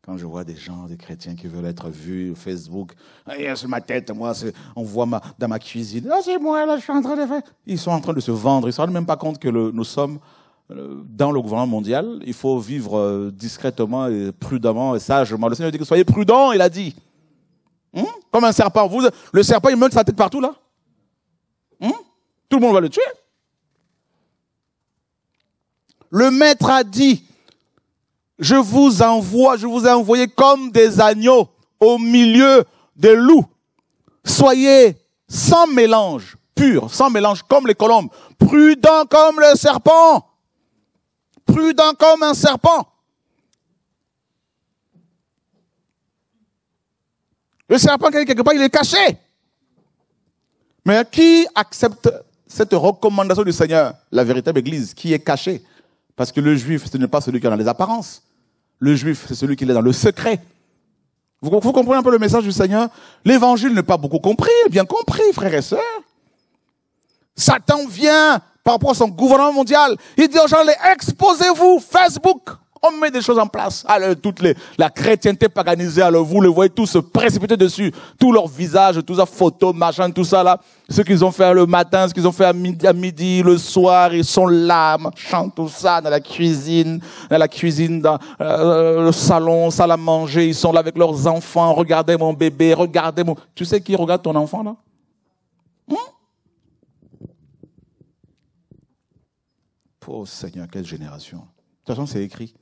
Quand je vois des gens, des chrétiens qui veulent être vus, Facebook, c'est ah, ma tête, moi, on voit ma, dans ma cuisine, ah, c'est moi, là, je suis en train de faire. Ils sont en train de se vendre, ils ne se rendent même pas compte que nous sommes euh, dans le gouvernement mondial, il faut vivre euh, discrètement et prudemment et sagement. Le Seigneur dit que soyez prudents, il a dit. Hum? Comme un serpent. Vous, le serpent, il meurt sa tête partout, là. Hum? Tout le monde va le tuer. Le maître a dit, je vous envoie, je vous ai envoyé comme des agneaux au milieu des loups. Soyez sans mélange, pur, sans mélange, comme les colombes, prudent comme le serpent, prudent comme un serpent. Le serpent, quelque part, il est caché. Mais qui accepte cette recommandation du Seigneur La véritable Église, qui est cachée. Parce que le juif, ce n'est pas celui qui a les apparences. Le juif, c'est celui qui est dans le secret. Vous, comprenez un peu le message du Seigneur L'évangile n'est pas beaucoup compris, bien compris, frères et sœurs. Satan vient par rapport à son gouvernement mondial. Il dit aux gens, exposez-vous, Facebook, on met des choses en place. Alors, ah, toutes les, la chrétienté paganisée, alors vous le voyez tous se précipiter dessus. Tous leur visage, tout à photo, machin, tout ça là. Ce qu'ils ont fait le matin, ce qu'ils ont fait à midi, le soir, ils sont là, machin, tout ça, dans la cuisine, dans la cuisine, dans euh, le salon, salle à manger. Ils sont là avec leurs enfants. Regardez mon bébé, regardez mon... Tu sais qui regarde ton enfant là Oh Seigneur, quelle génération. De toute façon, c'est écrit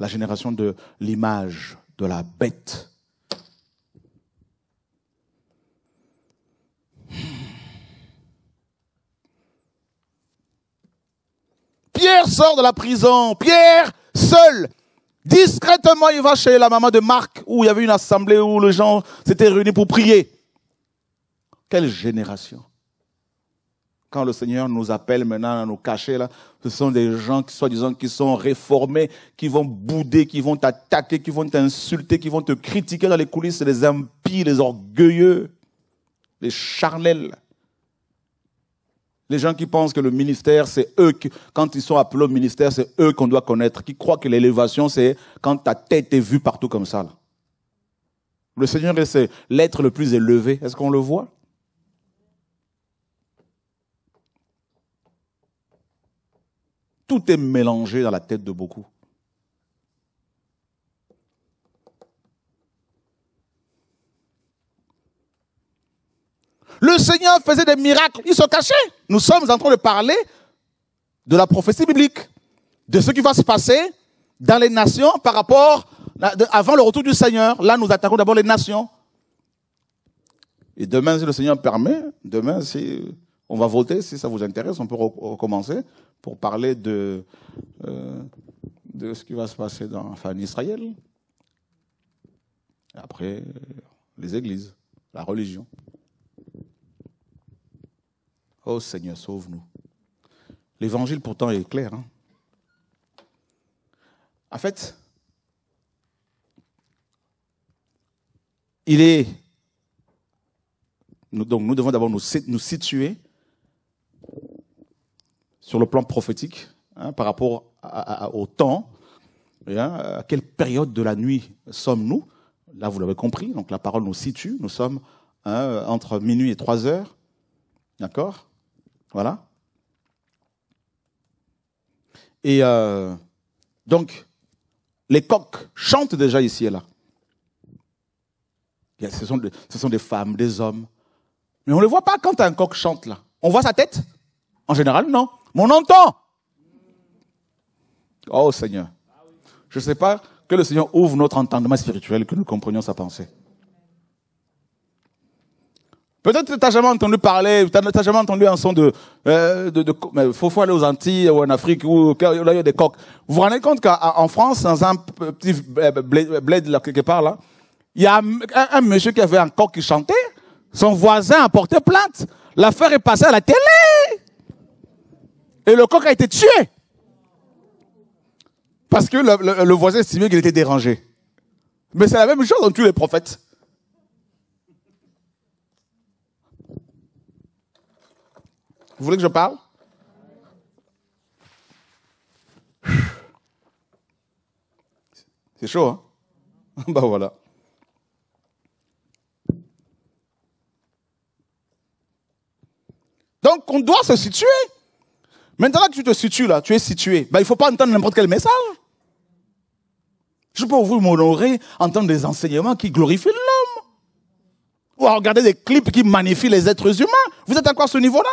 la génération de l'image de la bête. Pierre sort de la prison, Pierre seul. Discrètement, il va chez la maman de Marc, où il y avait une assemblée où les gens s'étaient réunis pour prier. Quelle génération quand le Seigneur nous appelle maintenant à nous cacher, là, ce sont des gens qui, soi-disant, qui sont réformés, qui vont bouder, qui vont t'attaquer, qui vont t'insulter, qui vont te critiquer dans les coulisses, les impies, les orgueilleux, les charnels. Les gens qui pensent que le ministère, c'est eux, qui, quand ils sont appelés au ministère, c'est eux qu'on doit connaître, qui croient que l'élévation, c'est quand ta tête est vue partout comme ça. Là. Le Seigneur, c'est l'être le plus élevé. Est-ce qu'on le voit Tout est mélangé dans la tête de beaucoup. Le Seigneur faisait des miracles. Ils sont cachés. Nous sommes en train de parler de la prophétie biblique, de ce qui va se passer dans les nations par rapport, avant le retour du Seigneur. Là, nous attaquons d'abord les nations. Et demain, si le Seigneur permet, demain, si on va voter, si ça vous intéresse, on peut recommencer pour parler de, euh, de ce qui va se passer dans, en Israël. Après, les églises, la religion. Oh Seigneur, sauve-nous. L'évangile pourtant est clair. Hein. en fait, il est. donc nous devons d'abord nous, nous situer sur le plan prophétique hein, par rapport au temps. Hein, à quelle période de la nuit sommes-nous Là, vous l'avez compris, donc la parole nous situe. Nous sommes hein, entre minuit et trois heures. D'accord Voilà. Et euh, donc, les coqs chantent déjà ici et là. Ce sont, des, femmes, des hommes. Mais on ne les voit pas quand un coq chante là. On voit sa tête En général, non mon entend. Oh Seigneur, je ne sais pas que le Seigneur ouvre notre entendement spirituel, que nous comprenions sa pensée. Peut-être que tu n'as jamais entendu parler, tu n'as jamais entendu un son de, euh, mais faut, faut aller aux Antilles ou en Afrique où il y a des coques. Vous vous rendez compte qu'en France, dans un petit bled quelque part là, il y a un, monsieur qui avait un coq qui chantait. Son voisin a porté plainte. L'affaire est passée à la télé. Et le coq a été tué. Parce que le, voisin estimait qu'il était dérangé. Mais c'est la même chose dans tous les prophètes. Vous voulez que je parle C'est chaud, hein Bah ben voilà. Donc on doit se situer. Maintenant que tu te situes là, tu es situé, bah, il ne faut pas entendre n'importe quel message. Je peux vous m'honorer, entendre des enseignements qui glorifient l'homme. Ou à regarder des clips qui magnifient les êtres humains. Vous êtes à quoi ce niveau-là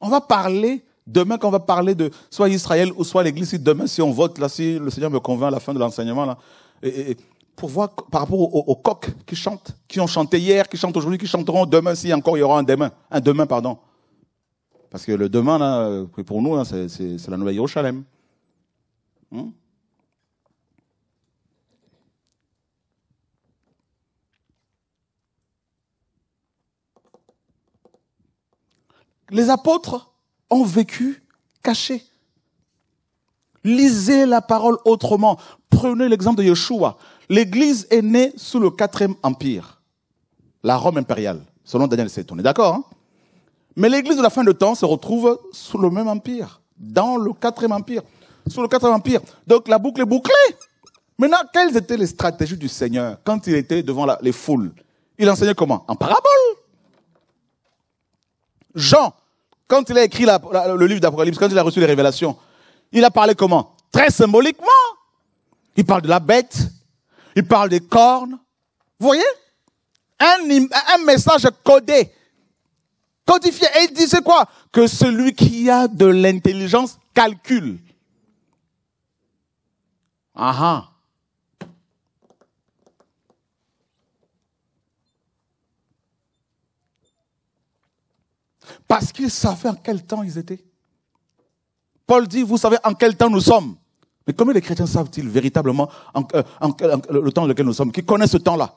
On va parler Demain, quand on va parler de soit Israël ou soit l'Église, si demain, si on vote, là, si le Seigneur me convainc à la fin de l'enseignement, là, et, pour voir par rapport aux, aux, coqs qui chantent, qui ont chanté hier, qui chantent aujourd'hui, qui chanteront demain, si encore il y aura un demain, un demain, pardon. Parce que le demain, là, pour nous, c'est la nouvelle Yerushalem. Hmm? Les apôtres ont vécu cachés. Lisez la parole autrement. Prenez l'exemple de Yeshua. L'Église est née sous le quatrième empire, la Rome impériale, selon Daniel 7. On est d'accord hein? Mais l'Église de la fin de temps se retrouve sous le même empire, dans le quatrième empire, sous le quatrième empire. Donc la boucle est bouclée. Maintenant, quelles étaient les stratégies du Seigneur quand il était devant les foules Il enseignait comment En parabole. Jean, quand il a écrit le livre d'Apocalypse, quand il a reçu les révélations, il a parlé comment Très symboliquement. Il parle de la bête, il parle des cornes. Vous voyez un, message codé, codifié. Et il disait quoi Que celui qui a de l'intelligence calcule. Ah ah. Parce qu'ils savaient en quel temps ils étaient. Paul dit, vous savez en quel temps nous sommes. Mais combien de chrétiens savent-ils véritablement en, euh, le temps dans lequel nous sommes, qui connaissent ce temps-là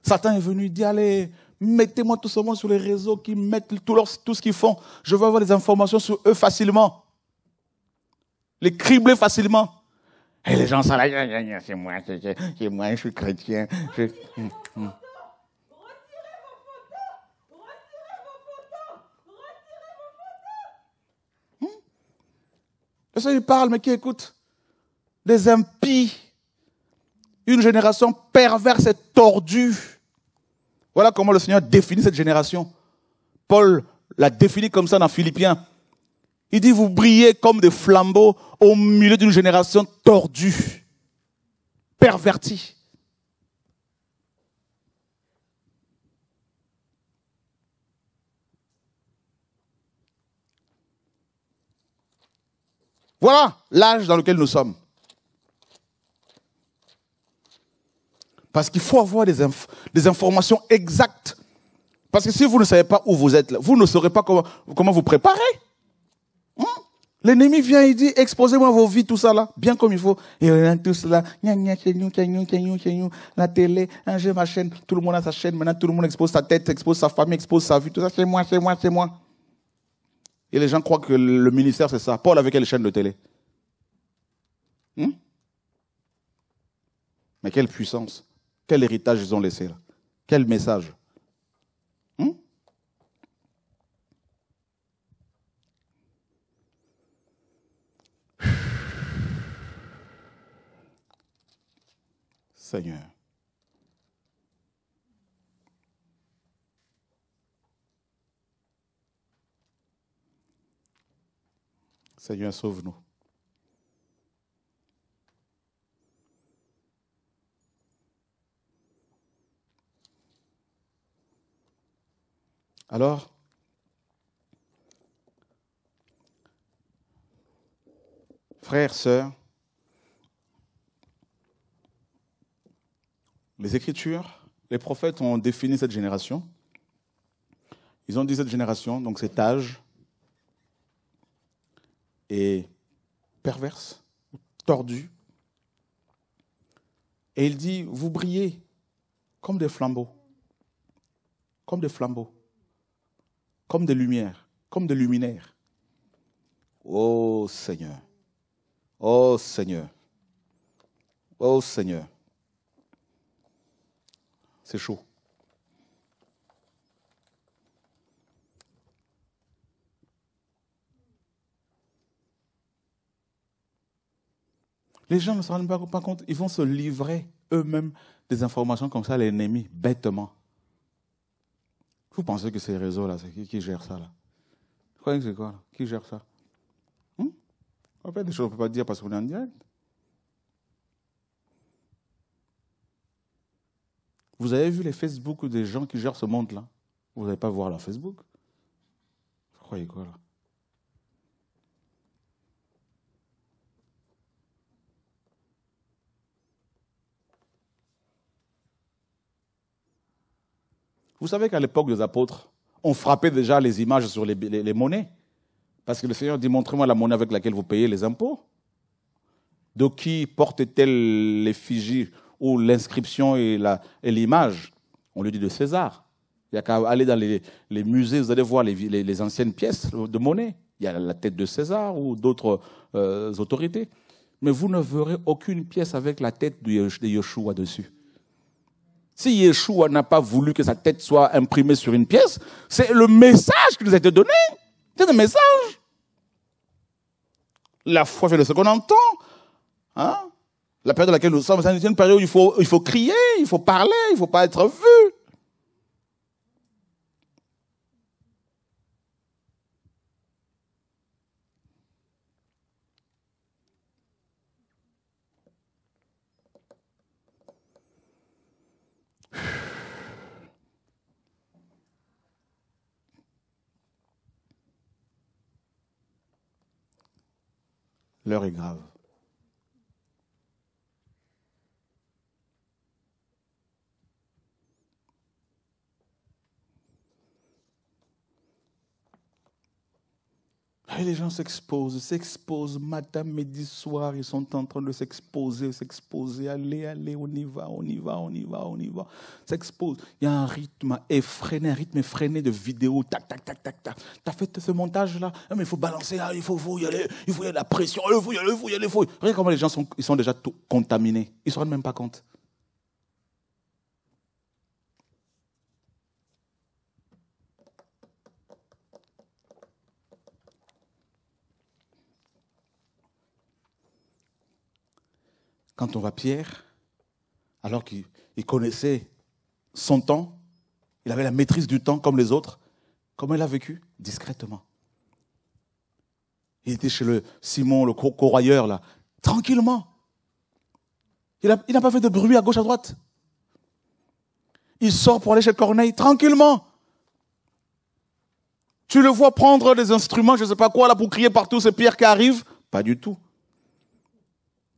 Satan est venu dit, allez, mettez-moi tout ce monde sur les réseaux, qui mettent tout, tout ce qu'ils font. Je veux avoir des informations sur eux facilement. Les cribler facilement. Et les gens sont là, c'est moi, c'est moi, je suis chrétien. parle, mais qui écoute. Des impies. Une génération perverse et tordue. Voilà comment le Seigneur définit cette génération. Paul la définit comme ça dans Philippiens. Il dit, vous brillez comme des flambeaux au milieu d'une génération tordue, pervertie. Voilà l'âge dans lequel nous sommes. Parce qu'il faut avoir des, informations exactes. Parce que si vous ne savez pas où vous êtes, vous ne saurez pas comment, vous préparer. Hmm? L'ennemi vient, il dit, exposez-moi vos vies, tout ça là, bien comme il faut. Et on tout cela, la télé, jeu ma chaîne, tout le monde a sa chaîne, maintenant tout le monde expose sa tête, expose sa famille, expose sa vie, tout ça, c'est moi, c'est moi, c'est moi. Et les gens croient que le ministère, c'est ça. Paul avait quelle chaîne de télé hmm? Mais quelle puissance, quel héritage ils ont laissé là, quel message. Hmm? Seigneur. Seigneur, sauve-nous. Alors, frères, sœurs, les Écritures, les prophètes ont défini cette génération. Ils ont dit cette génération, donc cet âge, et perverse, tordue. Et il dit, vous brillez comme des flambeaux, comme des flambeaux, comme des lumières, comme des luminaires. Oh Seigneur, oh Seigneur, oh Seigneur, c'est chaud. Les gens ne se rendent pas, compte. Ils vont se livrer eux-mêmes des informations comme ça à l'ennemi, bêtement. Vous pensez que ces réseaux-là, c'est qui, gère ça là Vous croyez que c'est quoi là Qui gère ça hmm? En fait, des choses on ne peut pas dire parce qu'on est en direct. Vous avez vu les Facebook des gens qui gèrent ce monde-là Vous n'allez pas voir leur Facebook Vous croyez quoi là Vous savez qu'à l'époque des apôtres, on frappait déjà les images sur les, monnaies. Parce que le Seigneur dit, montrez-moi la monnaie avec laquelle vous payez les impôts. De qui porte-t-elle l'effigie ou l'inscription et l'image On lui dit de César. Il n'y a qu'à aller dans les, musées, vous allez voir les, anciennes pièces de monnaie. Il y a la tête de César ou d'autres euh, autorités. Mais vous ne verrez aucune pièce avec la tête de Yeshua dessus. Si Yeshua n'a pas voulu que sa tête soit imprimée sur une pièce, c'est le message qui nous a été donné. C'est un message. La foi fait de ce qu'on entend. Hein la période dans laquelle nous sommes, c'est une période où il faut, il faut crier, il faut parler, il ne faut pas être vu, l'heure est grave. les gens s'exposent, s'exposent, matin, midi, soir, ils sont en train de s'exposer, s'exposer, allez, allez, on y va, on y va, on y va, on y va, s'expose. Il y a un rythme effréné, un rythme effréné de vidéo, tac, tac, tac, tac, tac. T'as fait ce montage-là, ah, mais il faut balancer, ah, il faut, faut y aller, il faut y aller, la pression, il faut y aller, il faut y aller, faut y aller. comment les gens sont, ils sont déjà tout contaminés, ils ne se rendent même pas compte. quand on voit Pierre, alors qu'il connaissait son temps, il avait la maîtrise du temps comme les autres, comment il a vécu Discrètement. Il était chez le Simon, le corroyeur, là, tranquillement. Il n'a pas fait de bruit à gauche, à droite. Il sort pour aller chez Corneille, tranquillement. Tu le vois prendre des instruments, je ne sais pas quoi, là, pour crier partout, c'est Pierre qui arrive. Pas du tout.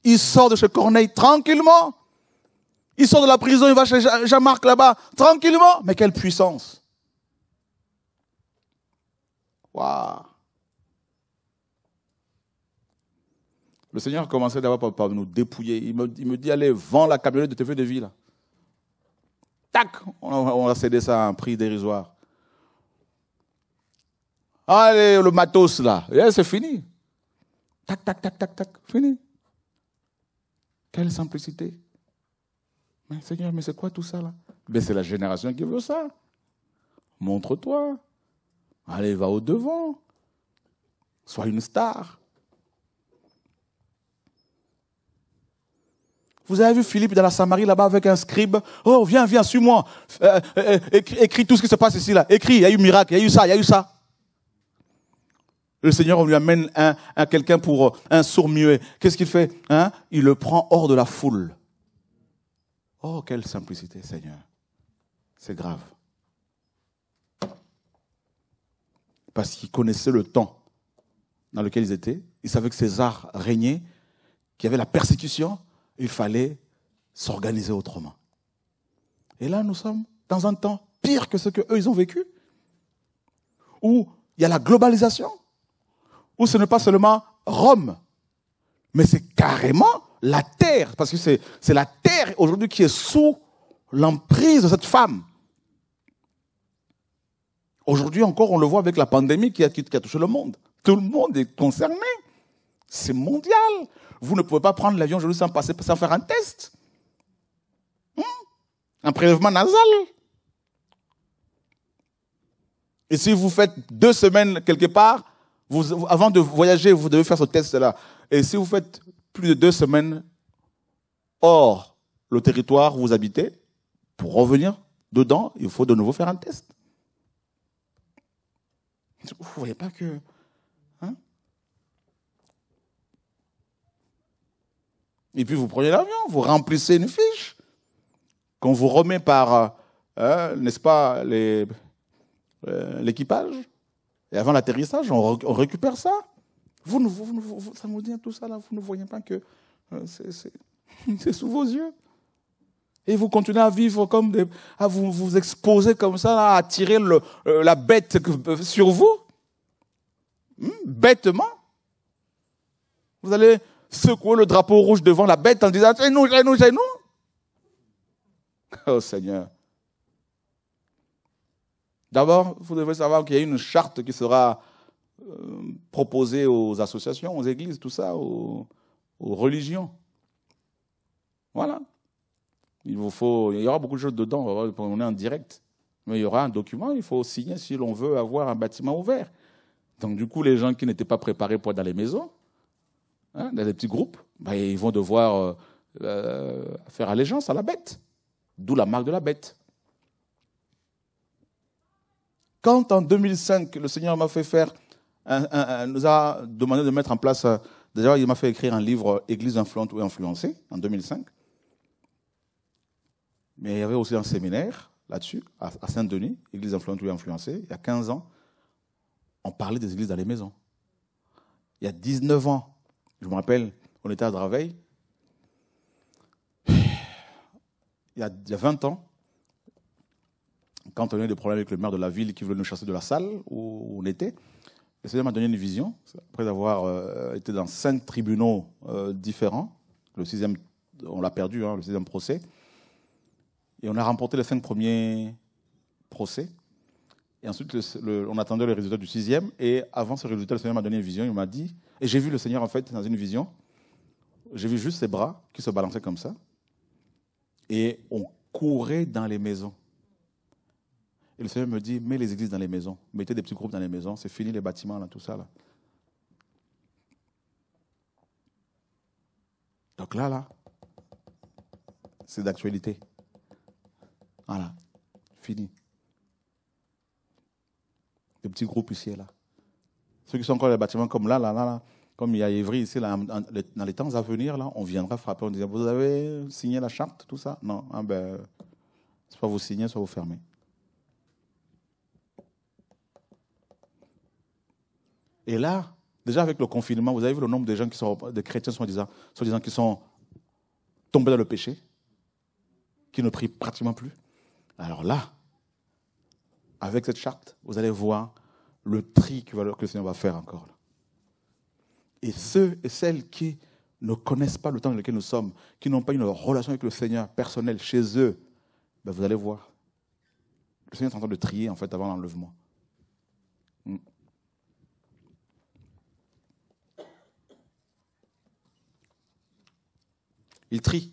Il sort de chez Corneille tranquillement. Il sort de la prison, il va chez Jean-Marc là-bas tranquillement. Mais quelle puissance. Waouh. Le Seigneur commençait d'abord par, nous dépouiller. Il me, dit, allez, vends la camionnette de TV de là. Tac on, on a cédé ça à un prix dérisoire. Allez, le matos là, c'est fini. Tac, tac, tac, tac, tac, fini. Quelle simplicité. Mais Seigneur, mais c'est quoi tout ça là Mais c'est la génération qui veut ça. Montre-toi. Allez, va au devant. Sois une star. Vous avez vu Philippe dans la Samarie là-bas avec un scribe. Oh, viens, viens, suis-moi. Euh, euh, euh, écris, écris, tout ce qui se passe ici là. Écris, il y a eu miracle, il y a eu ça, il y a eu ça. Le Seigneur, on lui amène un, quelqu'un pour euh, un sourd muet. Qu'est-ce qu'il fait hein? Il le prend hors de la foule. Oh, quelle simplicité, Seigneur. C'est grave. Parce qu'il connaissait le temps dans lequel ils étaient. Ils savaient que César régnait, qu'il y avait la persécution. Il fallait s'organiser autrement. Et là, nous sommes dans un temps pire que ce qu'eux ils ont vécu, où il y a la globalisation. Ou ce n'est pas seulement Rome, mais c'est carrément la terre, parce que c'est la terre aujourd'hui qui est sous l'emprise de cette femme. Aujourd'hui encore, on le voit avec la pandémie qui a, touché le monde. Tout le monde est concerné. C'est mondial. Vous ne pouvez pas prendre l'avion aujourd'hui sans, passer, sans faire un test. Hmm? un prélèvement nasal. Et si vous faites deux semaines quelque part, avant de voyager, vous devez faire ce test-là. Et si vous faites plus de deux semaines hors le territoire où vous habitez, pour revenir dedans, il faut de nouveau faire un test. Vous voyez pas que... Hein? Et puis vous prenez l'avion, vous remplissez une fiche qu'on vous remet par, euh, euh, n'est-ce pas, euh, l'équipage. Et avant l'atterrissage, on, récupère ça. Vous, ne vous, vous, ça vous dit tout ça là, vous ne voyez pas que euh, c'est sous vos yeux. Et vous continuez à vivre comme des, à vous vous exposer comme ça, à attirer euh, la bête euh, sur vous, hmm, bêtement. Vous allez secouer le drapeau rouge devant la bête en disant, c'est nous, c'est nous, c'est nous. Oh Seigneur. D'abord, vous devez savoir qu'il y a une charte qui sera euh, proposée aux associations, aux églises, tout ça, aux, religions. Voilà. Il, vous faut, il y aura beaucoup de choses dedans, on est en direct. Mais il y aura un document, il faut signer si l'on veut avoir un bâtiment ouvert. Donc du coup, les gens qui n'étaient pas préparés pour être dans les maisons, hein, dans les petits groupes, ben, ils vont devoir euh, euh, faire allégeance à la bête. D'où la marque de la bête. Quand en 2005, le Seigneur m'a fait faire, nous a demandé de mettre en place, euh, déjà, il m'a fait écrire un livre Église influente ou influencée, en 2005. Mais il y avait aussi un séminaire là-dessus, à Saint-Denis, Église influente ou influencée, il y a 15 ans. On parlait des églises dans les maisons. Il y a 19 ans, je me rappelle, on était à Draveil. Il y a 20 ans, quand on a eu des problèmes avec le maire de la ville qui voulait nous chasser de la salle où on était, le Seigneur m'a donné une vision, après avoir euh, été dans cinq tribunaux euh, différents. Le sixième, on l'a perdu, hein, le sixième procès. Et on a remporté les cinq premiers procès. Et ensuite, on attendait le résultat du sixième. Et avant ce résultat, le Seigneur m'a donné une vision. Il m'a dit, et j'ai vu le Seigneur en fait dans une vision. J'ai vu juste ses bras qui se balançaient comme ça. Et on courait dans les maisons. Et le Seigneur me dit, mets les églises dans les maisons, mettez des petits groupes dans les maisons, c'est fini les bâtiments, tout ça. Là. Donc là, là, c'est d'actualité. Voilà, fini. Des petits groupes ici et là. Ceux qui sont encore dans les bâtiments comme là, là, là, là, comme il y a Évry ici, là, dans les temps à venir, là, on viendra frapper, on disait, vous avez signé la charte, tout ça Non, ah ben, soit vous signez, soit vous fermez. Et là, déjà avec le confinement, vous avez vu le nombre de gens qui sont, des chrétiens soi-disant, qui sont tombés dans le péché, qui ne prient pratiquement plus. Alors là, avec cette charte, vous allez voir le tri que le Seigneur va faire encore. Et ceux et celles qui ne connaissent pas le temps dans lequel nous sommes, qui n'ont pas une relation avec le Seigneur personnelle chez eux, ben vous allez voir. Le Seigneur est en train de trier en fait avant l'enlèvement. Hmm. Il trie.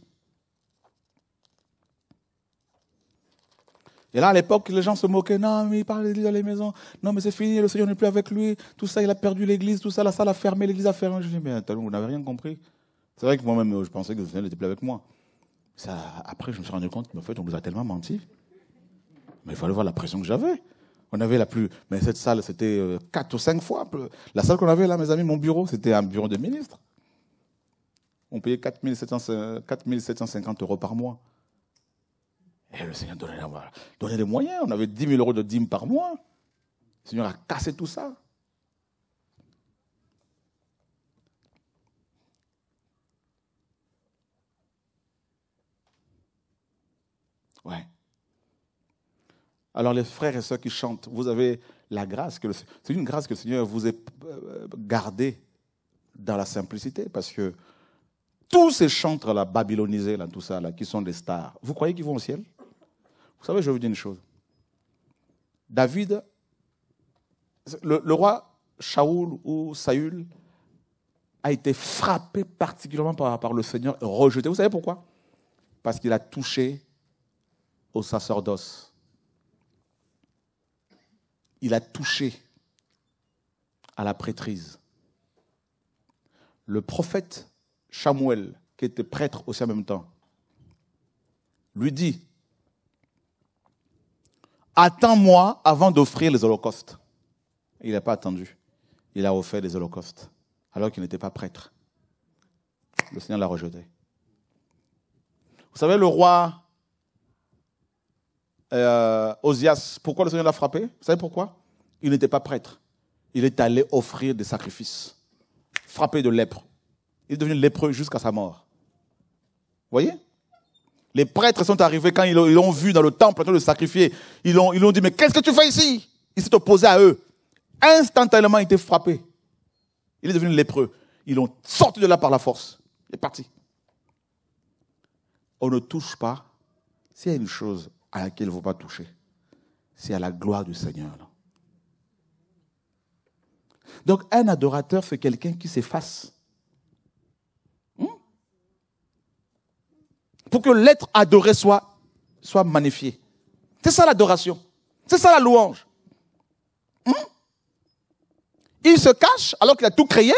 Et là, à l'époque, les gens se moquaient. Non, mais il parle de dans les maisons. Non, mais c'est fini, le Seigneur n'est plus avec lui. Tout ça, il a perdu l'église. Tout ça, la salle a fermé, l'église a fermé. Je dis, mais attends, vous n'avez rien compris. C'est vrai que moi-même, je pensais que le Seigneur n'était plus avec moi. Ça, après, je me suis rendu compte, mais en fait, on nous a tellement menti. Mais il fallait voir la pression que j'avais. On avait la plus. Mais cette salle, c'était euh, quatre ou cinq fois. La salle qu'on avait là, mes amis, mon bureau, c'était un bureau de ministre on payait 4 750 euh, euros par mois. Et eh, le Seigneur donnait, les moyens. On avait 10 000 euros de dîmes par mois. Le Seigneur a cassé tout ça. Ouais. Alors les frères et sœurs qui chantent, vous avez la grâce que le... c'est une grâce que le Seigneur vous ait euh, gardée dans la simplicité, parce que tous ces chantres là, babylonisés, là, tout ça, là, qui sont des stars, vous croyez qu'ils vont au ciel Vous savez, je vais vous dire une chose. David, le, roi Shaoul ou Saül a été frappé particulièrement par, par le Seigneur, rejeté. Vous savez pourquoi Parce qu'il a touché au sacerdoce. Il a touché à la prêtrise. Le prophète Chamuel, qui était prêtre aussi en même temps, lui dit, Attends-moi avant d'offrir les holocaustes. Il n'a pas attendu. Il a offert des holocaustes, alors qu'il n'était pas prêtre. Le Seigneur l'a rejeté. Vous savez, le roi euh, Osias, pourquoi le Seigneur l'a frappé Vous savez pourquoi Il n'était pas prêtre. Il est allé offrir des sacrifices. Frappé de lèpre, il est devenu lépreux jusqu'à sa mort. Vous voyez Les prêtres sont arrivés quand ils l'ont vu dans le temple en de le sacrifier. Ils l'ont ils ont dit, mais qu'est-ce que tu fais ici Il s'est opposé à eux. Instantanément, il était frappé. Il est devenu lépreux. Ils l'ont sorti de là par la force. Il est parti. On ne touche pas. S'il y a une chose à laquelle il ne faut pas toucher, c'est à la gloire du Seigneur. Donc un adorateur, fait quelqu'un qui s'efface. pour que l'être adoré soit, soit magnifié. C'est ça l'adoration. C'est ça la louange. Hmm? Il se cache alors qu'il a tout créé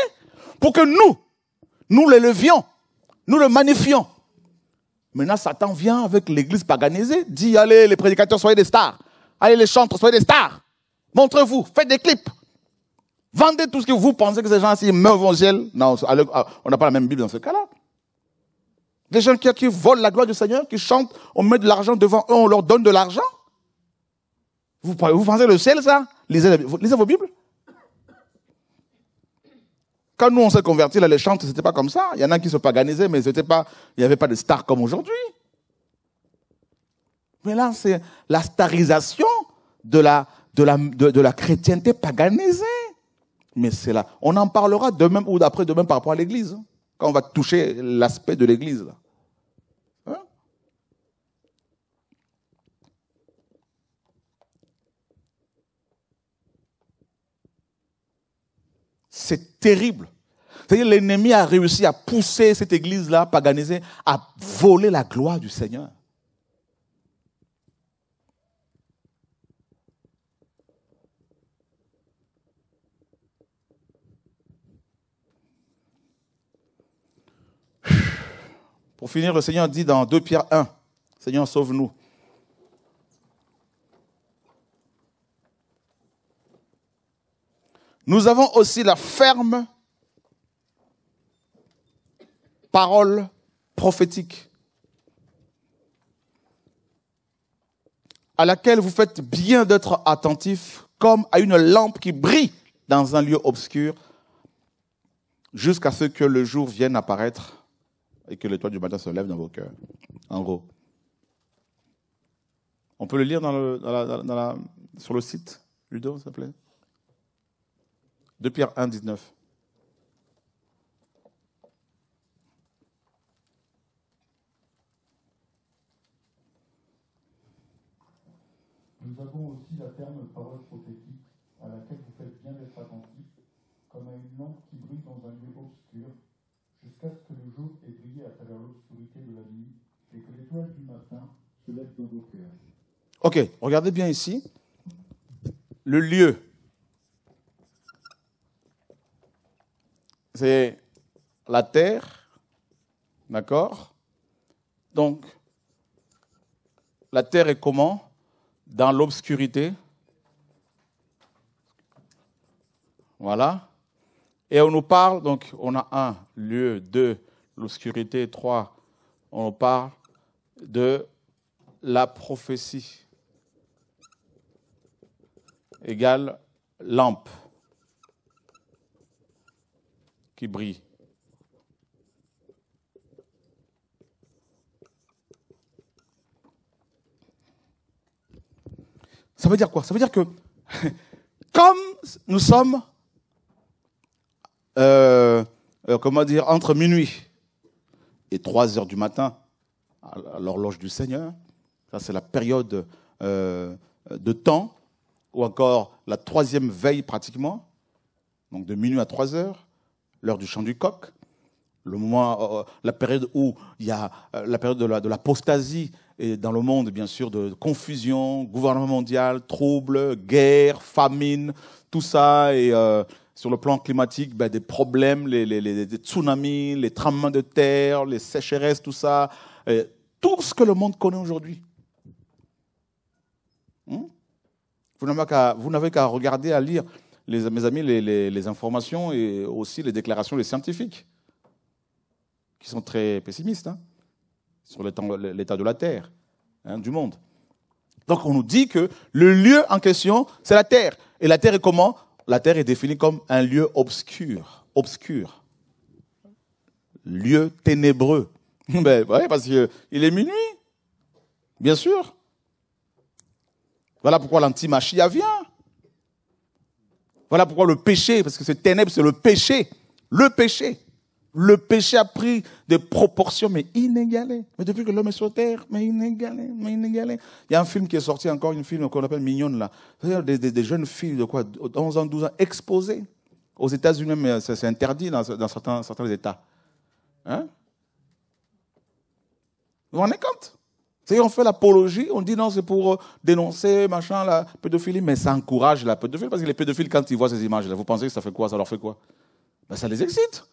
pour que nous, nous l'élevions, nous le magnifions. Maintenant, Satan vient avec l'église paganisée, dit, allez, les prédicateurs, soyez des stars. Allez, les chantres, soyez des stars. Montrez-vous, faites des clips. Vendez tout ce que vous pensez que ces gens-ci meurent au ciel. Non, ah, on n'a pas la même Bible dans ce cas-là. Des gens qui, qui volent la gloire du Seigneur, qui chantent, on met de l'argent devant eux, on leur donne de l'argent. Vous, vous pensez le ciel, ça lisez, vos Bibles. Quand nous, on s'est convertis, là, les chantes, c'était pas comme ça. Il y en a qui se paganisaient, mais c'était pas, il n'y avait pas de stars comme aujourd'hui. Mais là, c'est la starisation de la, de la, de, la chrétienté paganisée. Mais c'est là. On en parlera demain ou d'après demain par rapport à l'église. Hein, quand on va toucher l'aspect de l'église. Là. C'est terrible. C'est-à-dire l'ennemi a réussi à pousser cette église-là paganisée à voler la gloire du Seigneur. Pour finir, le Seigneur dit dans 2 Pierre 1, Seigneur, sauve-nous. Nous avons aussi la ferme parole prophétique à laquelle vous faites bien d'être attentif comme à une lampe qui brille dans un lieu obscur jusqu'à ce que le jour vienne apparaître et que l'étoile du matin se lève dans vos cœurs. En gros. On peut le lire dans le, sur le site, Ludo, s'il vous plaît de Pierre 1, 19. Nous avons aussi la terme parole prophétique à laquelle vous faites bien d'être attentif, comme à une lampe qui brille dans un lieu obscur, jusqu'à ce que le jour ait brillé à travers l'obscurité de la nuit et que l'étoile du matin se lève dans vos cœurs. Ok, regardez bien ici. Le lieu, c'est la terre, d'accord Donc, la terre est comment Dans l'obscurité. Voilà. Et on nous parle, donc on a un lieu, deux, l'obscurité, trois, on nous parle de la prophétie égale lampe qui brille. Ça veut dire quoi Ça veut dire que comme nous sommes, euh, euh, comment dire, entre minuit et 3 heures du matin, à l'horloge du Seigneur, ça c'est la période euh, de temps, ou encore la troisième veille pratiquement, donc de minuit à 3 heures, l'heure du chant du coq, le moment, euh, euh, la période où il y a euh, la période de l'apostasie la, dans le monde, bien sûr, de, confusion, gouvernement mondial, troubles, guerre, famine, tout ça. Et sur le plan climatique, ben, des problèmes, les, les, tsunamis, les tremblements de terre, les sécheresses, tout ça. tout ce que le monde connaît aujourd'hui. Hmm? vous n'avez qu'à regarder, à lire mes amis, les, informations et aussi les déclarations des scientifiques, qui sont très pessimistes hein, sur l'état de la Terre, hein, du monde. Donc on nous dit que le lieu en question, c'est la Terre. Et la Terre est comment La Terre est définie comme un lieu obscur. Obscur. Lieu ténébreux. ben, oui, parce qu'il est minuit. Bien sûr. Voilà pourquoi l'antimachia vient. Voilà pourquoi le péché, parce que c'est ténèbres, c'est le péché. Le péché. Le péché a pris des proportions, mais inégalées. Mais depuis que l'homme est sur terre, mais inégalées, mais inégalées. Il y a un film qui est sorti, encore une film qu'on appelle Mignonne, là. Des, des, des, jeunes filles de quoi, 11 ans, 12 ans, exposées. Aux États-Unis, Mais euh, c'est interdit dans, dans certains, certains, États. Hein Vous vous rendez compte et on fait l'apologie, on dit non, c'est pour euh, dénoncer, machin, la pédophilie, mais ça encourage la pédophilie, parce que les pédophiles, quand ils voient ces images-là, vous pensez que ça fait quoi Ça leur fait quoi ben, Ça les excite.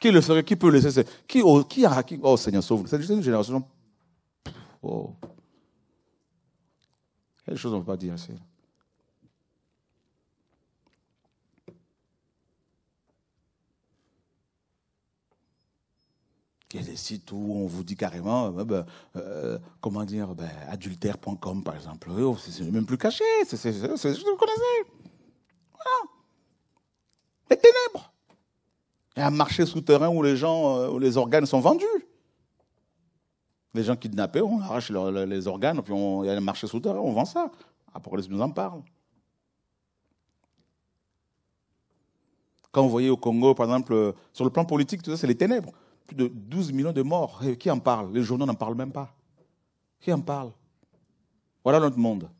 Qui le peut laisser qui, oh, a, oh Seigneur, sauve-nous. C'est une génération. Oh. Quelque chose, on ne peut pas dire ici. Il y a des sites où on vous dit carrément, euh, bah, bah, euh, comment dire, bah, adultère.com par exemple. Oh, c'est même plus caché, c'est ce que vous connaissez. Les ténèbres. Il y a un marché souterrain où les gens, euh, les organes sont vendus. Les gens kidnappés, on arrache les organes, puis on, il y a un marché souterrain, on vend ça. Ah, les nous en parle. Quand vous voyez au Congo, par exemple, sur le plan politique, c'est les ténèbres plus de 12 millions de morts. qui en parle Les journaux n'en parlent même pas. Qui en parle Voilà notre monde.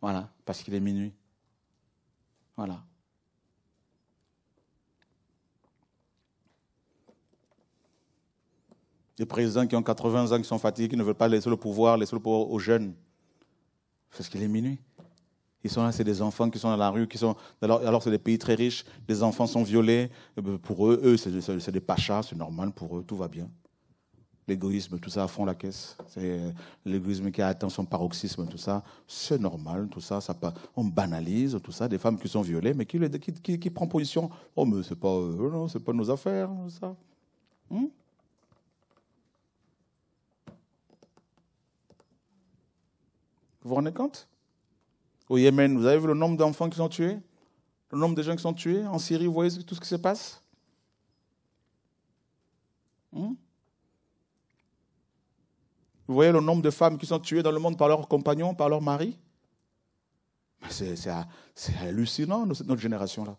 Voilà, parce qu'il est minuit. Voilà. Des présidents qui ont 80 ans, qui sont fatigués, qui ne veulent pas laisser le pouvoir, laisser le pouvoir aux jeunes. Parce qu'il est minuit c'est des enfants qui sont dans la rue, qui sont. Alors, alors c'est des pays très riches, des enfants sont violés. Euh, pour eux, eux, c'est des pachas, c'est normal pour eux, tout va bien. L'égoïsme, tout ça à fond la caisse. C'est euh, l'égoïsme qui a atteint son paroxysme, tout ça. C'est normal, tout ça, ça. On banalise tout ça, des femmes qui sont violées, mais qui, qui, qui, prend position. Oh, mais c'est pas, euh, non, c'est pas nos affaires, tout ça. Hmm? vous vous rendez compte au Yémen, vous avez vu le nombre d'enfants qui sont tués Le nombre de gens qui sont tués En Syrie, vous voyez tout ce qui se passe hmm? Vous voyez le nombre de femmes qui sont tuées dans le monde par leurs compagnons, par leurs maris c'est hallucinant, notre génération-là.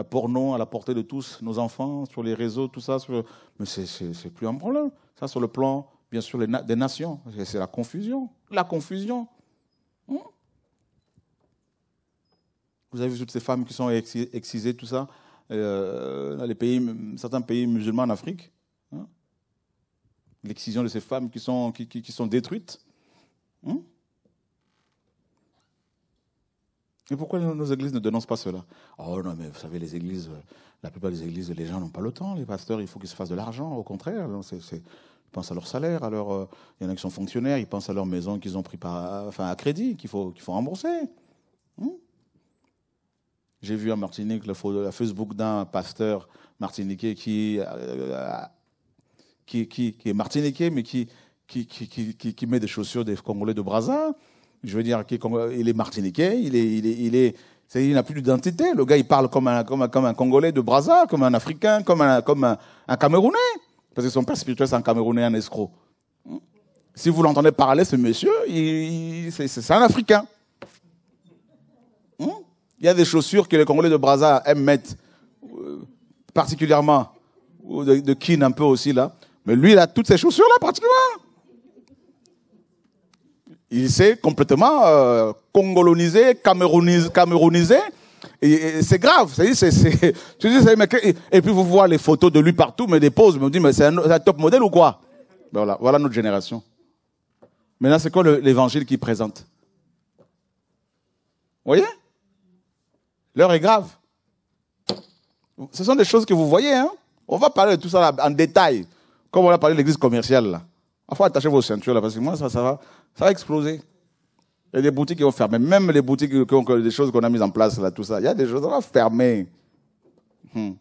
la porno à la portée de tous, nos enfants, sur les réseaux, tout ça. Sur... Mais c'est plus un problème. Ça, sur le plan, bien sûr, des nations, c'est la confusion. La confusion. Hein? Vous avez vu toutes ces femmes qui sont excisées, tout ça. Euh, les pays, certains pays musulmans en Afrique, hein? l'excision de ces femmes qui sont, qui, sont détruites. Hein? Mais pourquoi nos églises ne dénoncent pas cela Oh non, mais vous savez, les églises, euh, la plupart des églises, les gens n'ont pas le temps. Les pasteurs, il faut qu'ils se fassent de l'argent. Au contraire, ils pensent à leur salaire, à leur, euh, il y en a qui sont fonctionnaires, ils pensent à leur maison qu'ils ont pris par, enfin, à crédit, qu'il faut, faut rembourser. Hein J'ai vu en Martinique le, Facebook d'un pasteur martiniquais qui, euh, qui, qui, qui, est martiniquais, mais qui, qui, qui, met des chaussures des Congolais de Brasin je veux dire, il est martiniquais, il est, il est, il est, il n'a plus d'identité. Le gars, il parle comme un, comme, un, comme un Congolais de Brazza, comme un Africain, comme un, comme un, Camerounais. Parce que son père spirituel, c'est un Camerounais, un escroc. Si vous l'entendez parler, ce monsieur, c'est un Africain. Hmm? Il y a des chaussures que les Congolais de Brazza aiment mettre, euh, particulièrement, ou de, de Kin un peu aussi, là. Mais lui, il a toutes ces chaussures-là, particulièrement. Il s'est complètement euh, congolonisé, camerounisé. et, c'est grave. C'est, c'est, c'est, et puis vous voyez les photos de lui partout, mais des poses, mais me mais c'est un, top modèle ou quoi ben voilà, voilà notre génération. Maintenant, c'est quoi l'évangile qu'il présente Vous voyez L'heure est grave. Ce sont des choses que vous voyez. Hein on va parler de tout ça en détail, comme on a parlé de l'église commerciale. Là. Il faut attacher vos ceintures là, parce que moi, ça, ça va. Ça a explosé. Il y a des boutiques qui ont fermé. Même les boutiques qui ont des choses qu'on a mises en place, tout ça. Il y a des choses qui ont fermé. Hmm.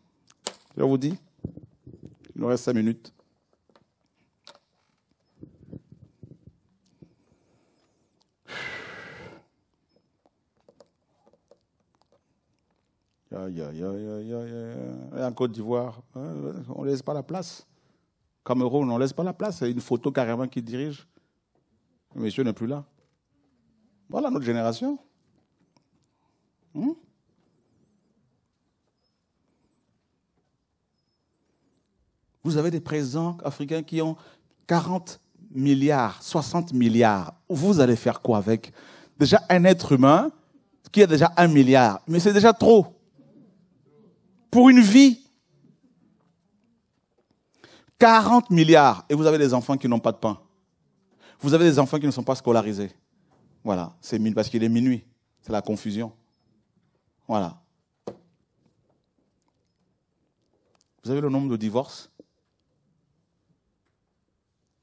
Je vous dis, il nous reste cinq minutes. Et en Côte d'Ivoire, hein, on ne laisse pas la place. Cameroun, on ne laisse pas la place. Il y a une photo carrément qui dirige. Le monsieur n'est plus là. Voilà notre génération. Hmm? Vous avez des présents africains qui ont 40 milliards, 60 milliards. Vous allez faire quoi avec Déjà un être humain qui a déjà un milliard, mais c'est déjà trop pour une vie. 40 milliards et vous avez des enfants qui n'ont pas de pain. Vous avez des enfants qui ne sont pas scolarisés. Voilà, c'est minuit parce qu'il est minuit. C'est la confusion. Voilà. Vous avez le nombre de divorces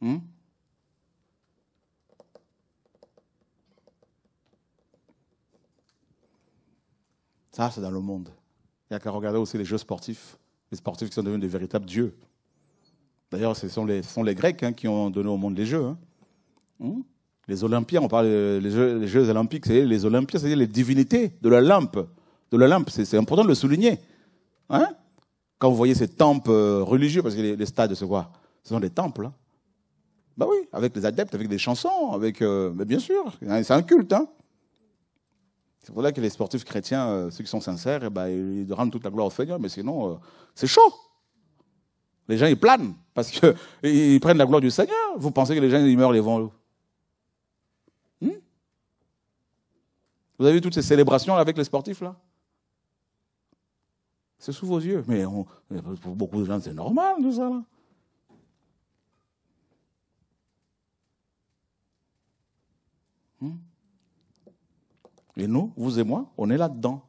hmm? Ça, c'est dans le monde. Il n'y a qu'à regarder aussi les jeux sportifs, les sportifs qui sont devenus des véritables dieux. D'ailleurs, ce sont les, les Grecs hein, qui ont donné au monde les jeux. Hein. Hmm? les Olympiens, on parle des euh, Jeux, les Jeux Olympiques, c'est les Olympiens, c'est-à-dire les divinités de la lampe. De la lampe, c'est important de le souligner. Hein? Quand vous voyez ces temples euh, religieux, parce que les, stades, se quoi ce sont des temples. ben oui, avec les adeptes, avec des chansons, avec. Euh, mais bien sûr, hein, c'est un culte. c'est pour ça que les sportifs chrétiens, ceux qui sont sincères, eh ben, ils rendent toute la gloire au Seigneur, mais sinon, c'est chaud. Les gens, ils planent parce qu'ils prennent la gloire du Seigneur. Vous pensez que les gens, ils meurent les vents Vous avez toutes ces célébrations avec les sportifs là C'est sous vos yeux. Mais pour beaucoup de gens, c'est normal tout ça. Là. Hmm et nous, vous et moi, on est là-dedans,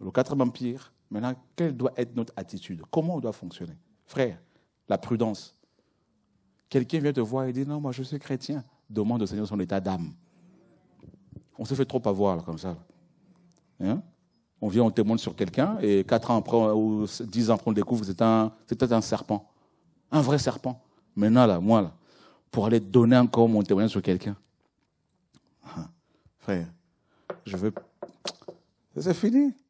le quatrième empire. Maintenant, quelle doit être notre attitude Comment on doit fonctionner Frère, la prudence. Quelqu'un vient te voir et dit Non, moi je suis chrétien. Demande au Seigneur son état d'âme. On se fait trop avoir comme ça. Hein on vient, on témoigne sur quelqu'un, et quatre ans après, ou dix ans après, on découvre que c'était un, un serpent. Un vrai serpent. Maintenant, là, moi, là, pour aller donner encore mon témoignage sur quelqu'un. Ah, frère, je veux. C'est fini.